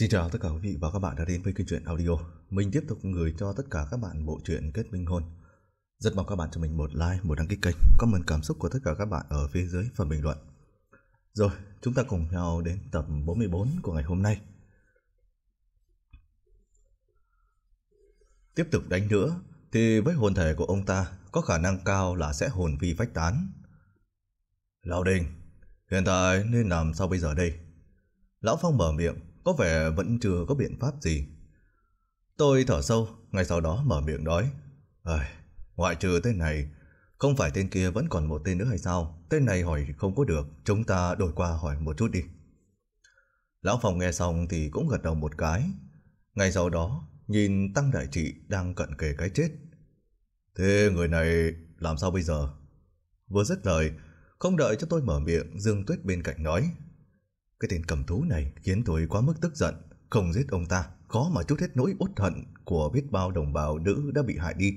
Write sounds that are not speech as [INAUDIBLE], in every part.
Xin chào tất cả quý vị và các bạn đã đến với kênh truyện audio. Mình tiếp tục gửi cho tất cả các bạn bộ truyện Kết Minh Hôn. Rất mong các bạn cho mình một like, một đăng ký kênh, comment cảm xúc của tất cả các bạn ở phía dưới phần bình luận. Rồi, chúng ta cùng nhau đến tập 44 của ngày hôm nay. Tiếp tục đánh nữa thì với hồn thể của ông ta có khả năng cao là sẽ hồn phi phách tán. Lão Đình, hiện tại nên làm sao bây giờ đây? Lão Phong mở miệng có vẻ vẫn chưa có biện pháp gì. Tôi thở sâu, ngay sau đó mở miệng nói. Ây, ngoại trừ tên này, không phải tên kia vẫn còn một tên nữa hay sao? Tên này hỏi không có được, chúng ta đổi qua hỏi một chút đi. Lão Phòng nghe xong thì cũng gật đầu một cái. Ngay sau đó, nhìn Tăng Đại Trị đang cận kề cái chết. Thế người này làm sao bây giờ? Vừa dứt lời, không đợi cho tôi mở miệng, Dương Tuyết bên cạnh nói. Cái tên cầm thú này khiến tôi quá mức tức giận, không giết ông ta, khó mà chút hết nỗi uất hận của biết bao đồng bào nữ đã bị hại đi.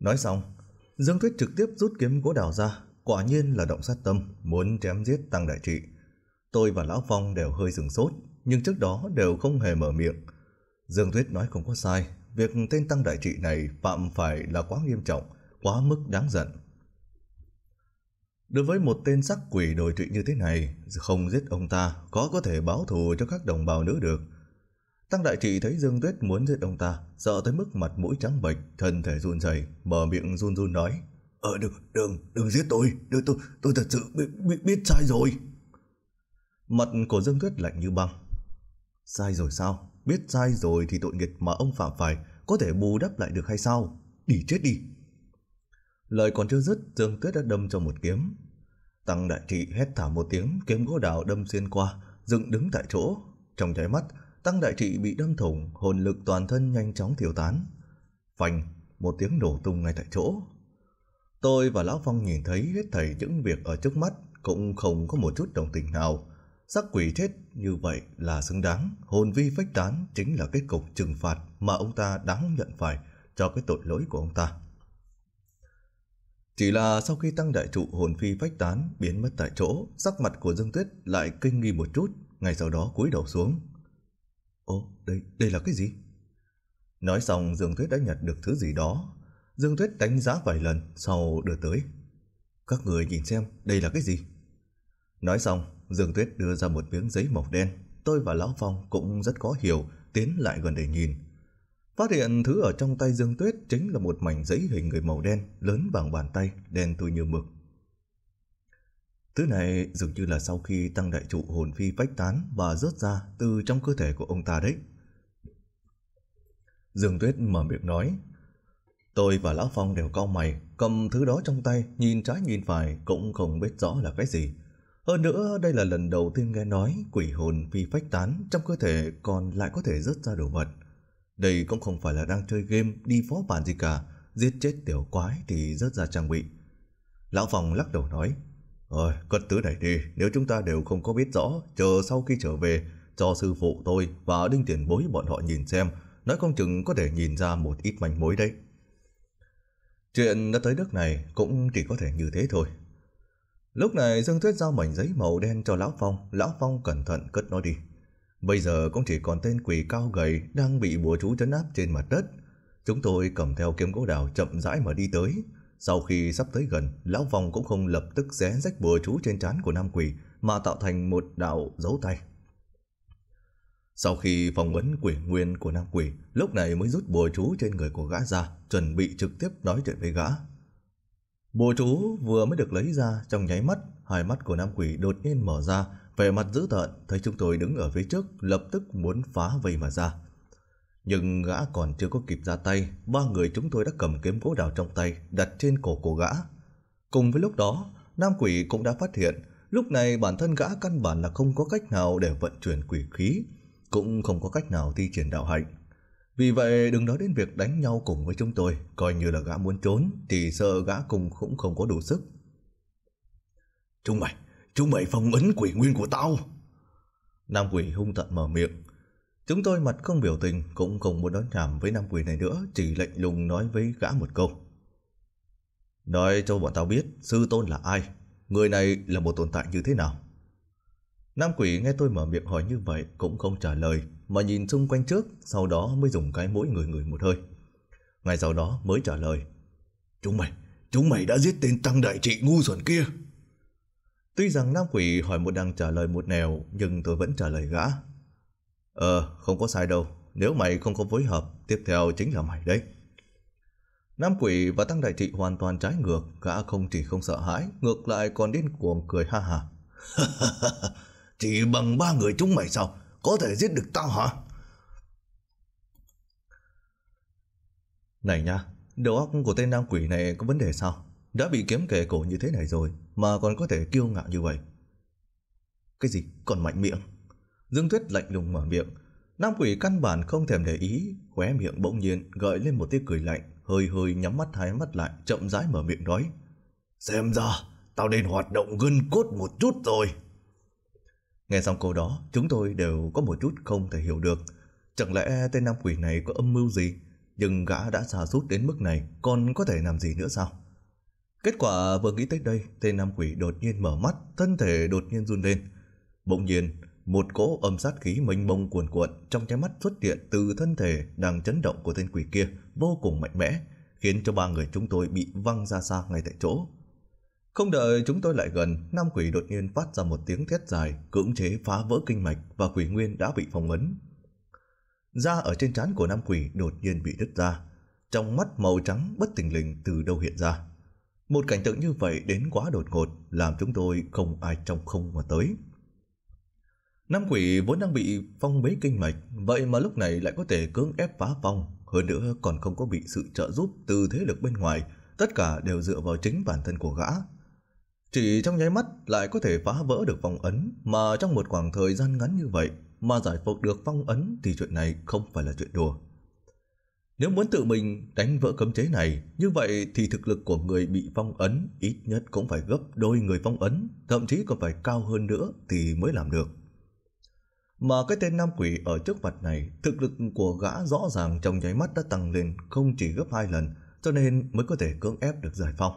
Nói xong, Dương Thuyết trực tiếp rút kiếm gỗ đào ra, quả nhiên là động sát tâm, muốn chém giết Tăng Đại Trị. Tôi và Lão Phong đều hơi dừng sốt, nhưng trước đó đều không hề mở miệng. Dương Thuyết nói không có sai, việc tên Tăng Đại Trị này phạm phải là quá nghiêm trọng, quá mức đáng giận. Đối với một tên sắc quỷ đồi trụy như thế này, không giết ông ta có có thể báo thù cho các đồng bào nữa được. Tăng đại trị thấy Dương Tuyết muốn giết ông ta, sợ tới mức mặt mũi trắng bệch, thân thể run rẩy, mở miệng run run nói: "Ờ đừng, đừng, đừng giết tôi, đừng, tôi tôi thật sự biết, biết, biết sai rồi." Mặt của Dương Tuyết lạnh như băng. "Sai rồi sao? Biết sai rồi thì tội nghiệp mà ông phạm phải có thể bù đắp lại được hay sao? Đi chết đi!" Lời còn chưa dứt, Dương Tuyết đã đâm cho một kiếm. Tăng đại trị hét thả một tiếng, kiếm gỗ đào đâm xuyên qua, dựng đứng tại chỗ. Trong trái mắt, Tăng đại trị bị đâm thủng, hồn lực toàn thân nhanh chóng thiểu tán. phanh một tiếng nổ tung ngay tại chỗ. Tôi và Lão Phong nhìn thấy hết thảy những việc ở trước mắt cũng không có một chút đồng tình nào. Sắc quỷ chết như vậy là xứng đáng, hồn vi phách tán chính là kết cục trừng phạt mà ông ta đáng nhận phải cho cái tội lỗi của ông ta. Chỉ là sau khi tăng đại trụ hồn phi phách tán biến mất tại chỗ, sắc mặt của Dương Tuyết lại kinh nghi một chút, ngay sau đó cúi đầu xuống. Ô, đây, đây là cái gì? Nói xong Dương Tuyết đã nhặt được thứ gì đó. Dương Tuyết đánh giá vài lần sau đưa tới. Các người nhìn xem đây là cái gì? Nói xong, Dương Tuyết đưa ra một miếng giấy màu đen. Tôi và Lão Phong cũng rất khó hiểu, tiến lại gần để nhìn. Phát hiện thứ ở trong tay Dương Tuyết chính là một mảnh giấy hình người màu đen, lớn bằng bàn tay, đen tươi như mực. Thứ này dường như là sau khi tăng đại trụ hồn phi phách tán và rớt ra từ trong cơ thể của ông ta đấy. Dương Tuyết mở miệng nói, Tôi và Lão Phong đều cau mày, cầm thứ đó trong tay, nhìn trái nhìn phải cũng không biết rõ là cái gì. Hơn nữa, đây là lần đầu tiên nghe nói quỷ hồn phi phách tán trong cơ thể còn lại có thể rớt ra đồ vật. Đây cũng không phải là đang chơi game đi phó bản gì cả, giết chết tiểu quái thì rớt ra trang bị. Lão phong lắc đầu nói, Ôi, cất tứ này đi, nếu chúng ta đều không có biết rõ, chờ sau khi trở về, cho sư phụ tôi và đinh tiền bối bọn họ nhìn xem, nói không chừng có thể nhìn ra một ít manh mối đấy. Chuyện đã tới nước này cũng chỉ có thể như thế thôi. Lúc này Dương thuyết giao mảnh giấy màu đen cho Lão Phong, Lão Phong cẩn thận cất nó đi. Bây giờ cũng chỉ còn tên quỷ cao gầy đang bị bùa chú chấn áp trên mặt đất. Chúng tôi cầm theo kiếm gỗ đào chậm rãi mà đi tới. Sau khi sắp tới gần, lão vòng cũng không lập tức xé rách bùa chú trên trán của nam quỷ mà tạo thành một đạo dấu tay. Sau khi phòng ấn quỷ nguyên của nam quỷ, lúc này mới rút bùa chú trên người của gã ra, chuẩn bị trực tiếp nói chuyện với gã. Bùa chú vừa mới được lấy ra trong nháy mắt, hai mắt của nam quỷ đột nhiên mở ra, về mặt dữ tợn, thấy chúng tôi đứng ở phía trước, lập tức muốn phá vây mà ra. Nhưng gã còn chưa có kịp ra tay, ba người chúng tôi đã cầm kiếm gỗ đào trong tay, đặt trên cổ của gã. Cùng với lúc đó, Nam quỷ cũng đã phát hiện, lúc này bản thân gã căn bản là không có cách nào để vận chuyển quỷ khí, cũng không có cách nào thi triển đạo hạnh. Vì vậy đừng nói đến việc đánh nhau cùng với chúng tôi, coi như là gã muốn trốn thì sợ gã cùng cũng không có đủ sức. Chúng mày, Chúng mày phong ấn quỷ nguyên của tao. Nam quỷ hung tận mở miệng. Chúng tôi mặt không biểu tình cũng không muốn đón nhảm với nam quỷ này nữa, chỉ lệnh lùng nói với gã một câu. Nói cho bọn tao biết sư tôn là ai, người này là một tồn tại như thế nào. Nam quỷ nghe tôi mở miệng hỏi như vậy cũng không trả lời mà nhìn xung quanh trước, sau đó mới dùng cái mũi người người một hơi. Ngay sau đó mới trả lời. Chúng mày, chúng mày đã giết tên tăng đại trị ngu xuẩn kia. Tuy rằng Nam Quỷ hỏi một đằng trả lời một nẻo, nhưng tôi vẫn trả lời gã. Ờ, không có sai đâu. Nếu mày không có phối hợp, tiếp theo chính là mày đấy. Nam Quỷ và Tăng Đại Thị hoàn toàn trái ngược. Gã không chỉ không sợ hãi, ngược lại còn điên cuồng cười ha ha. [LAUGHS] chỉ bằng ba người chúng mày sao? Có thể giết được tao hả? Này nha, đầu óc của tên Nam Quỷ này có vấn đề sao? Đã bị kiếm kề cổ như thế này rồi Mà còn có thể kiêu ngạo như vậy Cái gì còn mạnh miệng Dương Tuyết lạnh lùng mở miệng Nam quỷ căn bản không thèm để ý Khóe miệng bỗng nhiên gợi lên một tiếng cười lạnh Hơi hơi nhắm mắt hai mắt lại Chậm rãi mở miệng nói Xem ra tao nên hoạt động gân cốt một chút rồi Nghe xong câu đó Chúng tôi đều có một chút không thể hiểu được Chẳng lẽ tên nam quỷ này có âm mưu gì Nhưng gã đã xa sút đến mức này Còn có thể làm gì nữa sao Kết quả vừa nghĩ tới đây, tên nam quỷ đột nhiên mở mắt, thân thể đột nhiên run lên. Bỗng nhiên, một cỗ âm sát khí mênh mông cuồn cuộn trong trái mắt xuất hiện từ thân thể đang chấn động của tên quỷ kia vô cùng mạnh mẽ, khiến cho ba người chúng tôi bị văng ra xa ngay tại chỗ. Không đợi chúng tôi lại gần, nam quỷ đột nhiên phát ra một tiếng thét dài, cưỡng chế phá vỡ kinh mạch và quỷ nguyên đã bị phong ấn. Da ở trên trán của nam quỷ đột nhiên bị đứt ra, trong mắt màu trắng bất tình lình từ đâu hiện ra. Một cảnh tượng như vậy đến quá đột ngột làm chúng tôi không ai trong không mà tới. Năm quỷ vốn đang bị phong bế kinh mạch, vậy mà lúc này lại có thể cưỡng ép phá phong, hơn nữa còn không có bị sự trợ giúp từ thế lực bên ngoài, tất cả đều dựa vào chính bản thân của gã. Chỉ trong nháy mắt lại có thể phá vỡ được phong ấn, mà trong một khoảng thời gian ngắn như vậy mà giải phục được phong ấn thì chuyện này không phải là chuyện đùa. Nếu muốn tự mình đánh vỡ cấm chế này, như vậy thì thực lực của người bị phong ấn ít nhất cũng phải gấp đôi người phong ấn, thậm chí còn phải cao hơn nữa thì mới làm được. Mà cái tên nam quỷ ở trước mặt này, thực lực của gã rõ ràng trong nháy mắt đã tăng lên không chỉ gấp hai lần, cho nên mới có thể cưỡng ép được giải phong.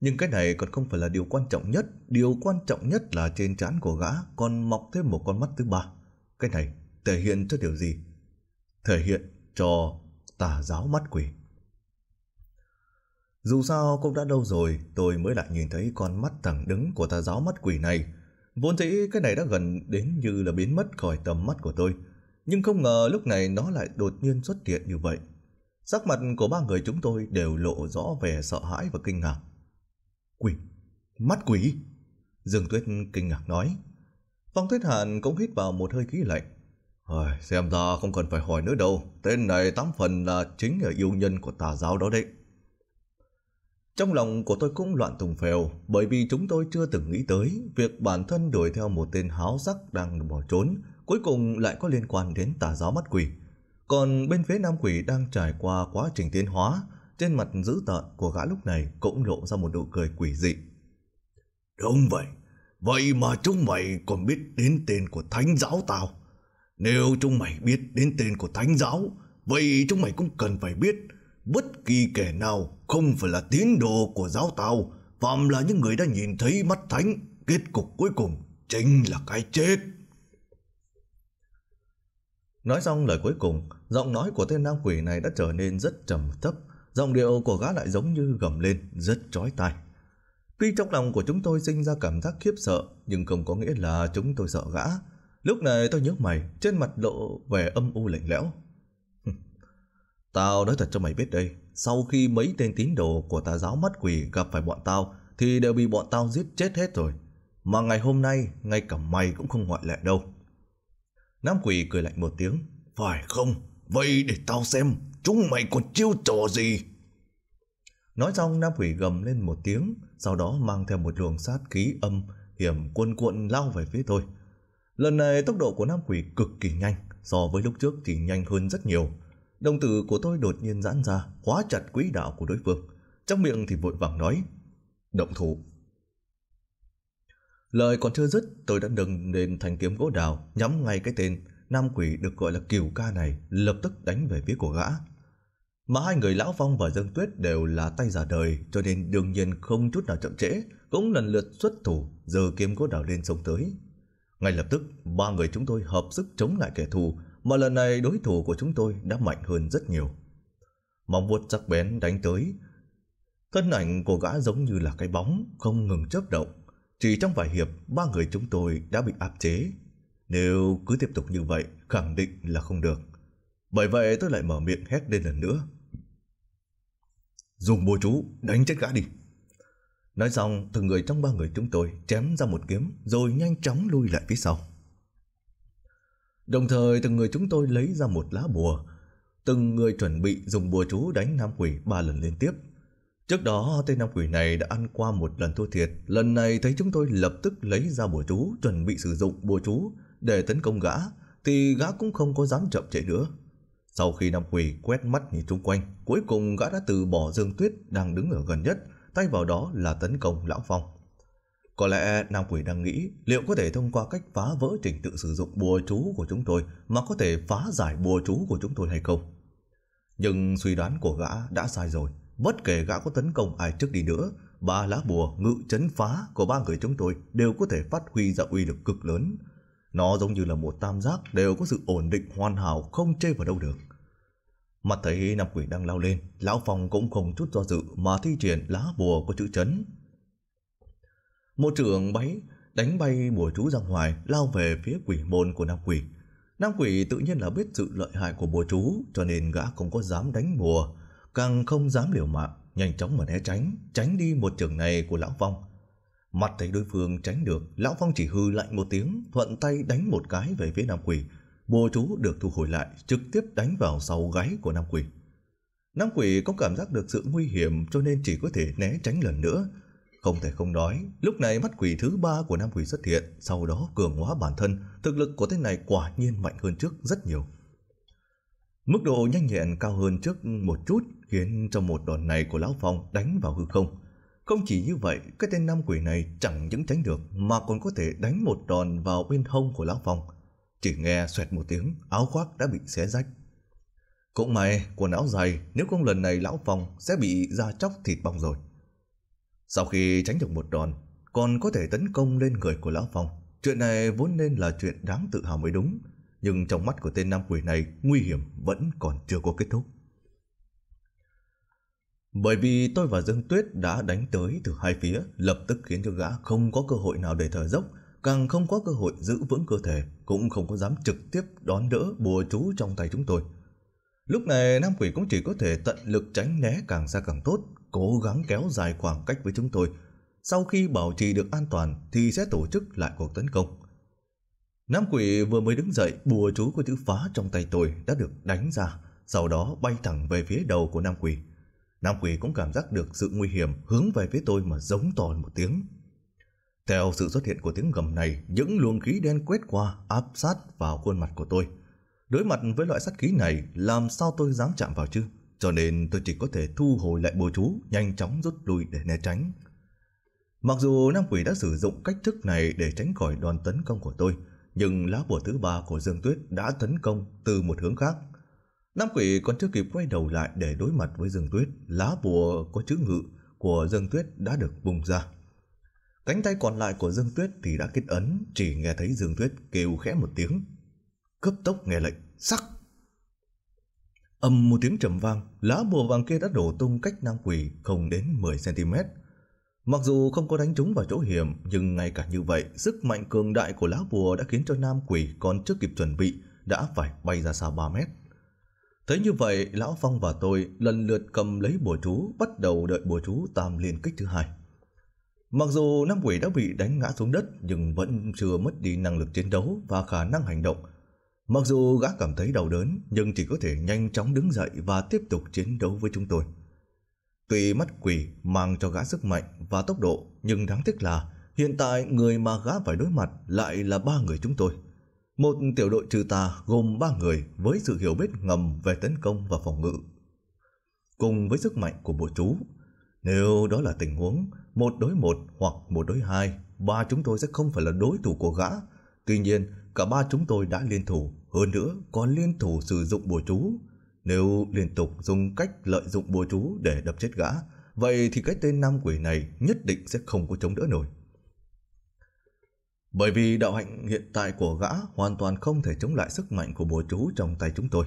Nhưng cái này còn không phải là điều quan trọng nhất, điều quan trọng nhất là trên trán của gã còn mọc thêm một con mắt thứ ba. Cái này thể hiện cho điều gì? Thể hiện cho tà giáo mắt quỷ. Dù sao cũng đã lâu rồi tôi mới lại nhìn thấy con mắt thẳng đứng của tà giáo mắt quỷ này. Vốn dĩ cái này đã gần đến như là biến mất khỏi tầm mắt của tôi. Nhưng không ngờ lúc này nó lại đột nhiên xuất hiện như vậy. Sắc mặt của ba người chúng tôi đều lộ rõ vẻ sợ hãi và kinh ngạc. Quỷ! Mắt quỷ! Dương Tuyết kinh ngạc nói. Phong Tuyết Hàn cũng hít vào một hơi khí lạnh. Rồi, xem ra không cần phải hỏi nữa đâu, tên này tám phần là chính là yêu nhân của tà giáo đó đấy. Trong lòng của tôi cũng loạn tùng phèo bởi vì chúng tôi chưa từng nghĩ tới việc bản thân đuổi theo một tên háo sắc đang bỏ trốn cuối cùng lại có liên quan đến tà giáo mắt quỷ. Còn bên phía nam quỷ đang trải qua quá trình tiến hóa, trên mặt dữ tợn của gã lúc này cũng lộ ra một nụ cười quỷ dị. Đúng vậy, vậy mà chúng mày còn biết đến tên của thánh giáo tao. Nếu chúng mày biết đến tên của thánh giáo, vậy chúng mày cũng cần phải biết bất kỳ kẻ nào không phải là tín đồ của giáo tao, phạm là những người đã nhìn thấy mắt thánh, kết cục cuối cùng chính là cái chết. Nói xong lời cuối cùng, giọng nói của tên nam quỷ này đã trở nên rất trầm thấp, giọng điệu của gã lại giống như gầm lên, rất chói tai. Tuy trong lòng của chúng tôi sinh ra cảm giác khiếp sợ, nhưng không có nghĩa là chúng tôi sợ gã. Lúc này tao nhớ mày, trên mặt lộ vẻ âm u lạnh lẽo. tao nói thật cho mày biết đây, sau khi mấy tên tín đồ của tà giáo mắt quỷ gặp phải bọn tao thì đều bị bọn tao giết chết hết rồi. Mà ngày hôm nay, ngay cả mày cũng không ngoại lệ đâu. Nam quỷ cười lạnh một tiếng. Phải không? Vậy để tao xem, chúng mày còn chiêu trò gì? Nói xong, Nam quỷ gầm lên một tiếng, sau đó mang theo một luồng sát khí âm hiểm cuồn cuộn lao về phía tôi. Lần này tốc độ của Nam Quỷ cực kỳ nhanh, so với lúc trước thì nhanh hơn rất nhiều. Đồng tử của tôi đột nhiên giãn ra, khóa chặt quỹ đạo của đối phương. Trong miệng thì vội vàng nói, động thủ. Lời còn chưa dứt, tôi đã nâng lên thành kiếm gỗ đào, nhắm ngay cái tên Nam Quỷ được gọi là kiều ca này, lập tức đánh về phía của gã. Mà hai người Lão Phong và Dương Tuyết đều là tay giả đời, cho nên đương nhiên không chút nào chậm trễ, cũng lần lượt xuất thủ, giờ kiếm gỗ đào lên sông tới. Ngay lập tức, ba người chúng tôi hợp sức chống lại kẻ thù, mà lần này đối thủ của chúng tôi đã mạnh hơn rất nhiều. Móng vuốt sắc bén đánh tới, thân ảnh của gã giống như là cái bóng không ngừng chớp động. Chỉ trong vài hiệp, ba người chúng tôi đã bị áp chế. Nếu cứ tiếp tục như vậy, khẳng định là không được. Bởi vậy tôi lại mở miệng hét lên lần nữa. Dùng bùa chú, đánh chết gã đi. Nói xong, từng người trong ba người chúng tôi chém ra một kiếm rồi nhanh chóng lui lại phía sau. Đồng thời từng người chúng tôi lấy ra một lá bùa, từng người chuẩn bị dùng bùa chú đánh nam quỷ ba lần liên tiếp. Trước đó tên nam quỷ này đã ăn qua một lần thua thiệt, lần này thấy chúng tôi lập tức lấy ra bùa chú chuẩn bị sử dụng bùa chú để tấn công gã, thì gã cũng không có dám chậm trễ nữa. Sau khi nam quỷ quét mắt nhìn chung quanh, cuối cùng gã đã từ bỏ Dương Tuyết đang đứng ở gần nhất, tay vào đó là tấn công Lão Phong. Có lẽ Nam Quỷ đang nghĩ liệu có thể thông qua cách phá vỡ trình tự sử dụng bùa chú của chúng tôi mà có thể phá giải bùa chú của chúng tôi hay không. Nhưng suy đoán của gã đã sai rồi. Bất kể gã có tấn công ai trước đi nữa, ba lá bùa ngự chấn phá của ba người chúng tôi đều có thể phát huy ra uy lực cực lớn. Nó giống như là một tam giác đều có sự ổn định hoàn hảo không chê vào đâu được. Mặt thấy năm quỷ đang lao lên, Lão Phong cũng không chút do dự mà thi triển lá bùa có chữ chấn. Một trường bấy đánh bay bùa chú ra ngoài, lao về phía quỷ môn của nam quỷ. Nam quỷ tự nhiên là biết sự lợi hại của bùa chú, cho nên gã không có dám đánh bùa, càng không dám liều mạng, nhanh chóng mà né tránh, tránh đi một trường này của Lão Phong. Mặt thấy đối phương tránh được, Lão Phong chỉ hư lạnh một tiếng, thuận tay đánh một cái về phía nam quỷ, bùa chú được thu hồi lại trực tiếp đánh vào sau gáy của Nam Quỷ. Nam Quỷ có cảm giác được sự nguy hiểm cho nên chỉ có thể né tránh lần nữa. Không thể không nói, lúc này mắt quỷ thứ ba của Nam Quỷ xuất hiện, sau đó cường hóa bản thân, thực lực của tên này quả nhiên mạnh hơn trước rất nhiều. Mức độ nhanh nhẹn cao hơn trước một chút khiến cho một đòn này của Lão Phong đánh vào hư không. Không chỉ như vậy, cái tên nam quỷ này chẳng những tránh được mà còn có thể đánh một đòn vào bên hông của Lão Phong. Chỉ nghe xoẹt một tiếng, áo khoác đã bị xé rách. Cũng may, quần áo dày, nếu không lần này lão phòng sẽ bị da chóc thịt bong rồi. Sau khi tránh được một đòn, còn có thể tấn công lên người của lão phòng. Chuyện này vốn nên là chuyện đáng tự hào mới đúng, nhưng trong mắt của tên nam quỷ này, nguy hiểm vẫn còn chưa có kết thúc. Bởi vì tôi và Dương Tuyết đã đánh tới từ hai phía, lập tức khiến cho gã không có cơ hội nào để thở dốc, càng không có cơ hội giữ vững cơ thể, cũng không có dám trực tiếp đón đỡ bùa chú trong tay chúng tôi. Lúc này Nam Quỷ cũng chỉ có thể tận lực tránh né càng xa càng tốt, cố gắng kéo dài khoảng cách với chúng tôi. Sau khi bảo trì được an toàn thì sẽ tổ chức lại cuộc tấn công. Nam Quỷ vừa mới đứng dậy, bùa chú của chữ phá trong tay tôi đã được đánh ra, sau đó bay thẳng về phía đầu của Nam Quỷ. Nam Quỷ cũng cảm giác được sự nguy hiểm hướng về phía tôi mà giống to một tiếng. Theo sự xuất hiện của tiếng gầm này, những luồng khí đen quét qua áp sát vào khuôn mặt của tôi. Đối mặt với loại sát khí này, làm sao tôi dám chạm vào chứ? Cho nên tôi chỉ có thể thu hồi lại bùa chú, nhanh chóng rút lui để né tránh. Mặc dù Nam Quỷ đã sử dụng cách thức này để tránh khỏi đòn tấn công của tôi, nhưng lá bùa thứ ba của Dương Tuyết đã tấn công từ một hướng khác. Nam Quỷ còn chưa kịp quay đầu lại để đối mặt với Dương Tuyết, lá bùa có chữ ngự của Dương Tuyết đã được bùng ra. Cánh tay còn lại của Dương Tuyết thì đã kết ấn, chỉ nghe thấy Dương Tuyết kêu khẽ một tiếng. Cấp tốc nghe lệnh, sắc! Âm một tiếng trầm vang, lá bùa vàng kia đã đổ tung cách nam quỷ không đến 10cm. Mặc dù không có đánh trúng vào chỗ hiểm, nhưng ngay cả như vậy, sức mạnh cường đại của lá bùa đã khiến cho nam quỷ còn chưa kịp chuẩn bị đã phải bay ra xa 3 mét. Thế như vậy, Lão Phong và tôi lần lượt cầm lấy bùa chú, bắt đầu đợi bùa chú tam liên kích thứ hai. Mặc dù năm Quỷ đã bị đánh ngã xuống đất nhưng vẫn chưa mất đi năng lực chiến đấu và khả năng hành động. Mặc dù gã cảm thấy đau đớn nhưng chỉ có thể nhanh chóng đứng dậy và tiếp tục chiến đấu với chúng tôi. Tuy mắt quỷ mang cho gã sức mạnh và tốc độ nhưng đáng tiếc là hiện tại người mà gã phải đối mặt lại là ba người chúng tôi. Một tiểu đội trừ tà gồm ba người với sự hiểu biết ngầm về tấn công và phòng ngự. Cùng với sức mạnh của bộ chú, nếu đó là tình huống một đối một hoặc một đối hai, ba chúng tôi sẽ không phải là đối thủ của gã. Tuy nhiên, cả ba chúng tôi đã liên thủ, hơn nữa còn liên thủ sử dụng bùa chú. Nếu liên tục dùng cách lợi dụng bùa chú để đập chết gã, vậy thì cái tên nam quỷ này nhất định sẽ không có chống đỡ nổi. Bởi vì đạo hạnh hiện tại của gã hoàn toàn không thể chống lại sức mạnh của bùa chú trong tay chúng tôi.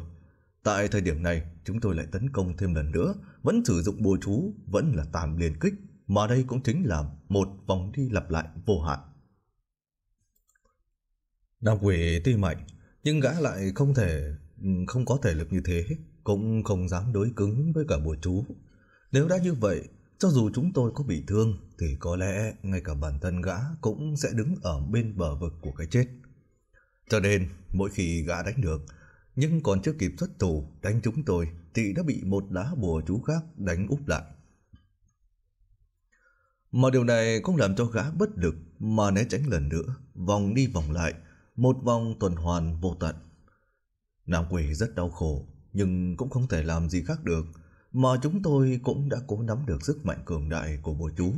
Tại thời điểm này, chúng tôi lại tấn công thêm lần nữa, vẫn sử dụng bùa chú, vẫn là tàn liền kích, mà đây cũng chính là một vòng đi lặp lại vô hạn. Nam quỷ tuy mạnh, nhưng gã lại không thể, không có thể lực như thế, cũng không dám đối cứng với cả bùa chú. Nếu đã như vậy, cho dù chúng tôi có bị thương, thì có lẽ ngay cả bản thân gã cũng sẽ đứng ở bên bờ vực của cái chết. Cho nên, mỗi khi gã đánh được, nhưng còn chưa kịp xuất thủ đánh chúng tôi thì đã bị một lá bùa chú khác đánh úp lại. Mà điều này cũng làm cho gã bất lực mà né tránh lần nữa, vòng đi vòng lại, một vòng tuần hoàn vô tận. Nam quỷ rất đau khổ, nhưng cũng không thể làm gì khác được, mà chúng tôi cũng đã cố nắm được sức mạnh cường đại của bùa chú,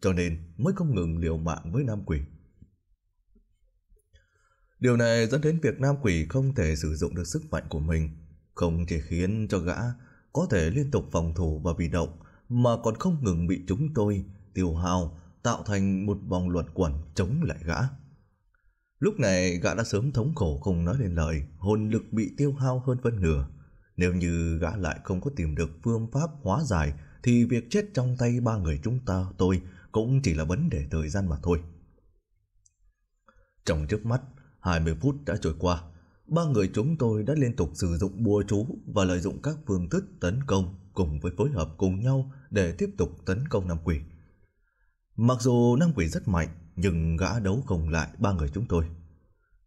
cho nên mới không ngừng liều mạng với Nam quỷ. Điều này dẫn đến việc nam quỷ không thể sử dụng được sức mạnh của mình, không chỉ khiến cho gã có thể liên tục phòng thủ và bị động, mà còn không ngừng bị chúng tôi tiêu hao tạo thành một vòng luẩn quẩn chống lại gã. Lúc này gã đã sớm thống khổ không nói lên lời, hồn lực bị tiêu hao hơn phân nửa. Nếu như gã lại không có tìm được phương pháp hóa giải thì việc chết trong tay ba người chúng ta tôi cũng chỉ là vấn đề thời gian mà thôi. Trong trước mắt, 20 phút đã trôi qua, ba người chúng tôi đã liên tục sử dụng bùa chú và lợi dụng các phương thức tấn công cùng với phối hợp cùng nhau để tiếp tục tấn công Nam Quỷ. Mặc dù Nam Quỷ rất mạnh, nhưng gã đấu không lại ba người chúng tôi.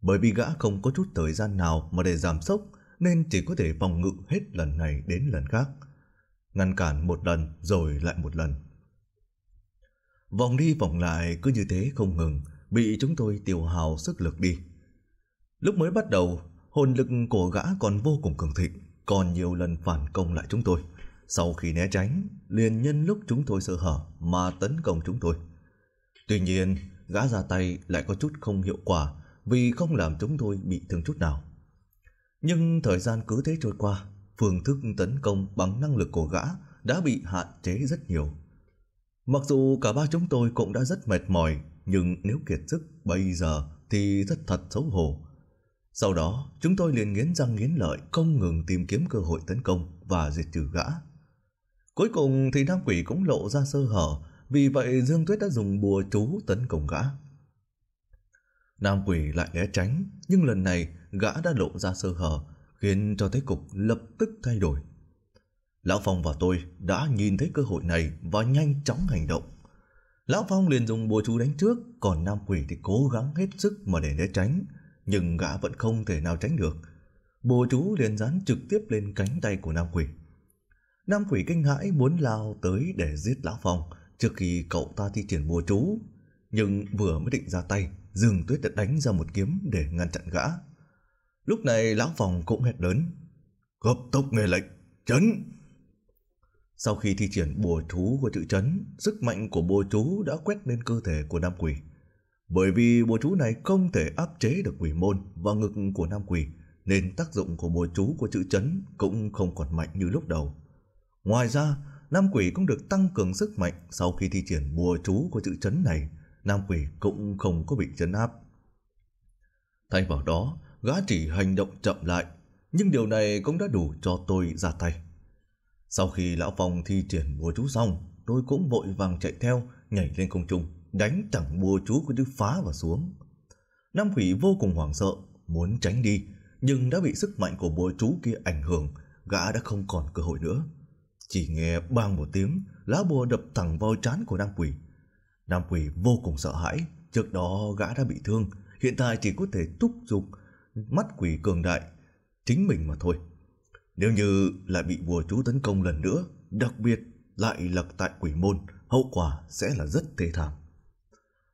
Bởi vì gã không có chút thời gian nào mà để giảm sốc, nên chỉ có thể phòng ngự hết lần này đến lần khác. Ngăn cản một lần rồi lại một lần. Vòng đi vòng lại cứ như thế không ngừng, bị chúng tôi tiêu hào sức lực đi. Lúc mới bắt đầu, hồn lực của gã còn vô cùng cường thịnh, còn nhiều lần phản công lại chúng tôi. Sau khi né tránh, liền nhân lúc chúng tôi sơ hở mà tấn công chúng tôi. Tuy nhiên, gã ra tay lại có chút không hiệu quả vì không làm chúng tôi bị thương chút nào. Nhưng thời gian cứ thế trôi qua, phương thức tấn công bằng năng lực của gã đã bị hạn chế rất nhiều. Mặc dù cả ba chúng tôi cũng đã rất mệt mỏi, nhưng nếu kiệt sức bây giờ thì rất thật xấu hổ sau đó, chúng tôi liền nghiến răng nghiến lợi không ngừng tìm kiếm cơ hội tấn công và diệt trừ gã. Cuối cùng thì nam quỷ cũng lộ ra sơ hở, vì vậy Dương Tuyết đã dùng bùa chú tấn công gã. Nam quỷ lại né tránh, nhưng lần này gã đã lộ ra sơ hở, khiến cho thế cục lập tức thay đổi. Lão Phong và tôi đã nhìn thấy cơ hội này và nhanh chóng hành động. Lão Phong liền dùng bùa chú đánh trước, còn Nam Quỷ thì cố gắng hết sức mà để né tránh nhưng gã vẫn không thể nào tránh được. Bồ chú liền dán trực tiếp lên cánh tay của Nam Quỷ. Nam Quỷ kinh hãi muốn lao tới để giết Lão Phong trước khi cậu ta thi triển bùa chú. Nhưng vừa mới định ra tay, Dương Tuyết đã đánh ra một kiếm để ngăn chặn gã. Lúc này Lão Phong cũng hét lớn. Gấp tốc nghe lệnh, chấn! Sau khi thi triển bùa chú của chữ chấn, sức mạnh của bùa chú đã quét lên cơ thể của Nam Quỷ. Bởi vì bùa chú này không thể áp chế được quỷ môn vào ngực của nam quỷ, nên tác dụng của bùa chú của chữ chấn cũng không còn mạnh như lúc đầu. Ngoài ra, nam quỷ cũng được tăng cường sức mạnh sau khi thi triển bùa chú của chữ chấn này, nam quỷ cũng không có bị chấn áp. Thay vào đó, gã chỉ hành động chậm lại, nhưng điều này cũng đã đủ cho tôi ra tay. Sau khi lão phong thi triển bùa chú xong, tôi cũng vội vàng chạy theo, nhảy lên công trung đánh thẳng bùa chú của Đức Phá và xuống. Nam Quỷ vô cùng hoảng sợ, muốn tránh đi, nhưng đã bị sức mạnh của bùa chú kia ảnh hưởng, gã đã không còn cơ hội nữa. Chỉ nghe bang một tiếng, lá bùa đập thẳng vào trán của Nam Quỷ. Nam Quỷ vô cùng sợ hãi, trước đó gã đã bị thương, hiện tại chỉ có thể thúc giục mắt quỷ cường đại, chính mình mà thôi. Nếu như lại bị bùa chú tấn công lần nữa, đặc biệt lại lật tại quỷ môn, hậu quả sẽ là rất thê thảm.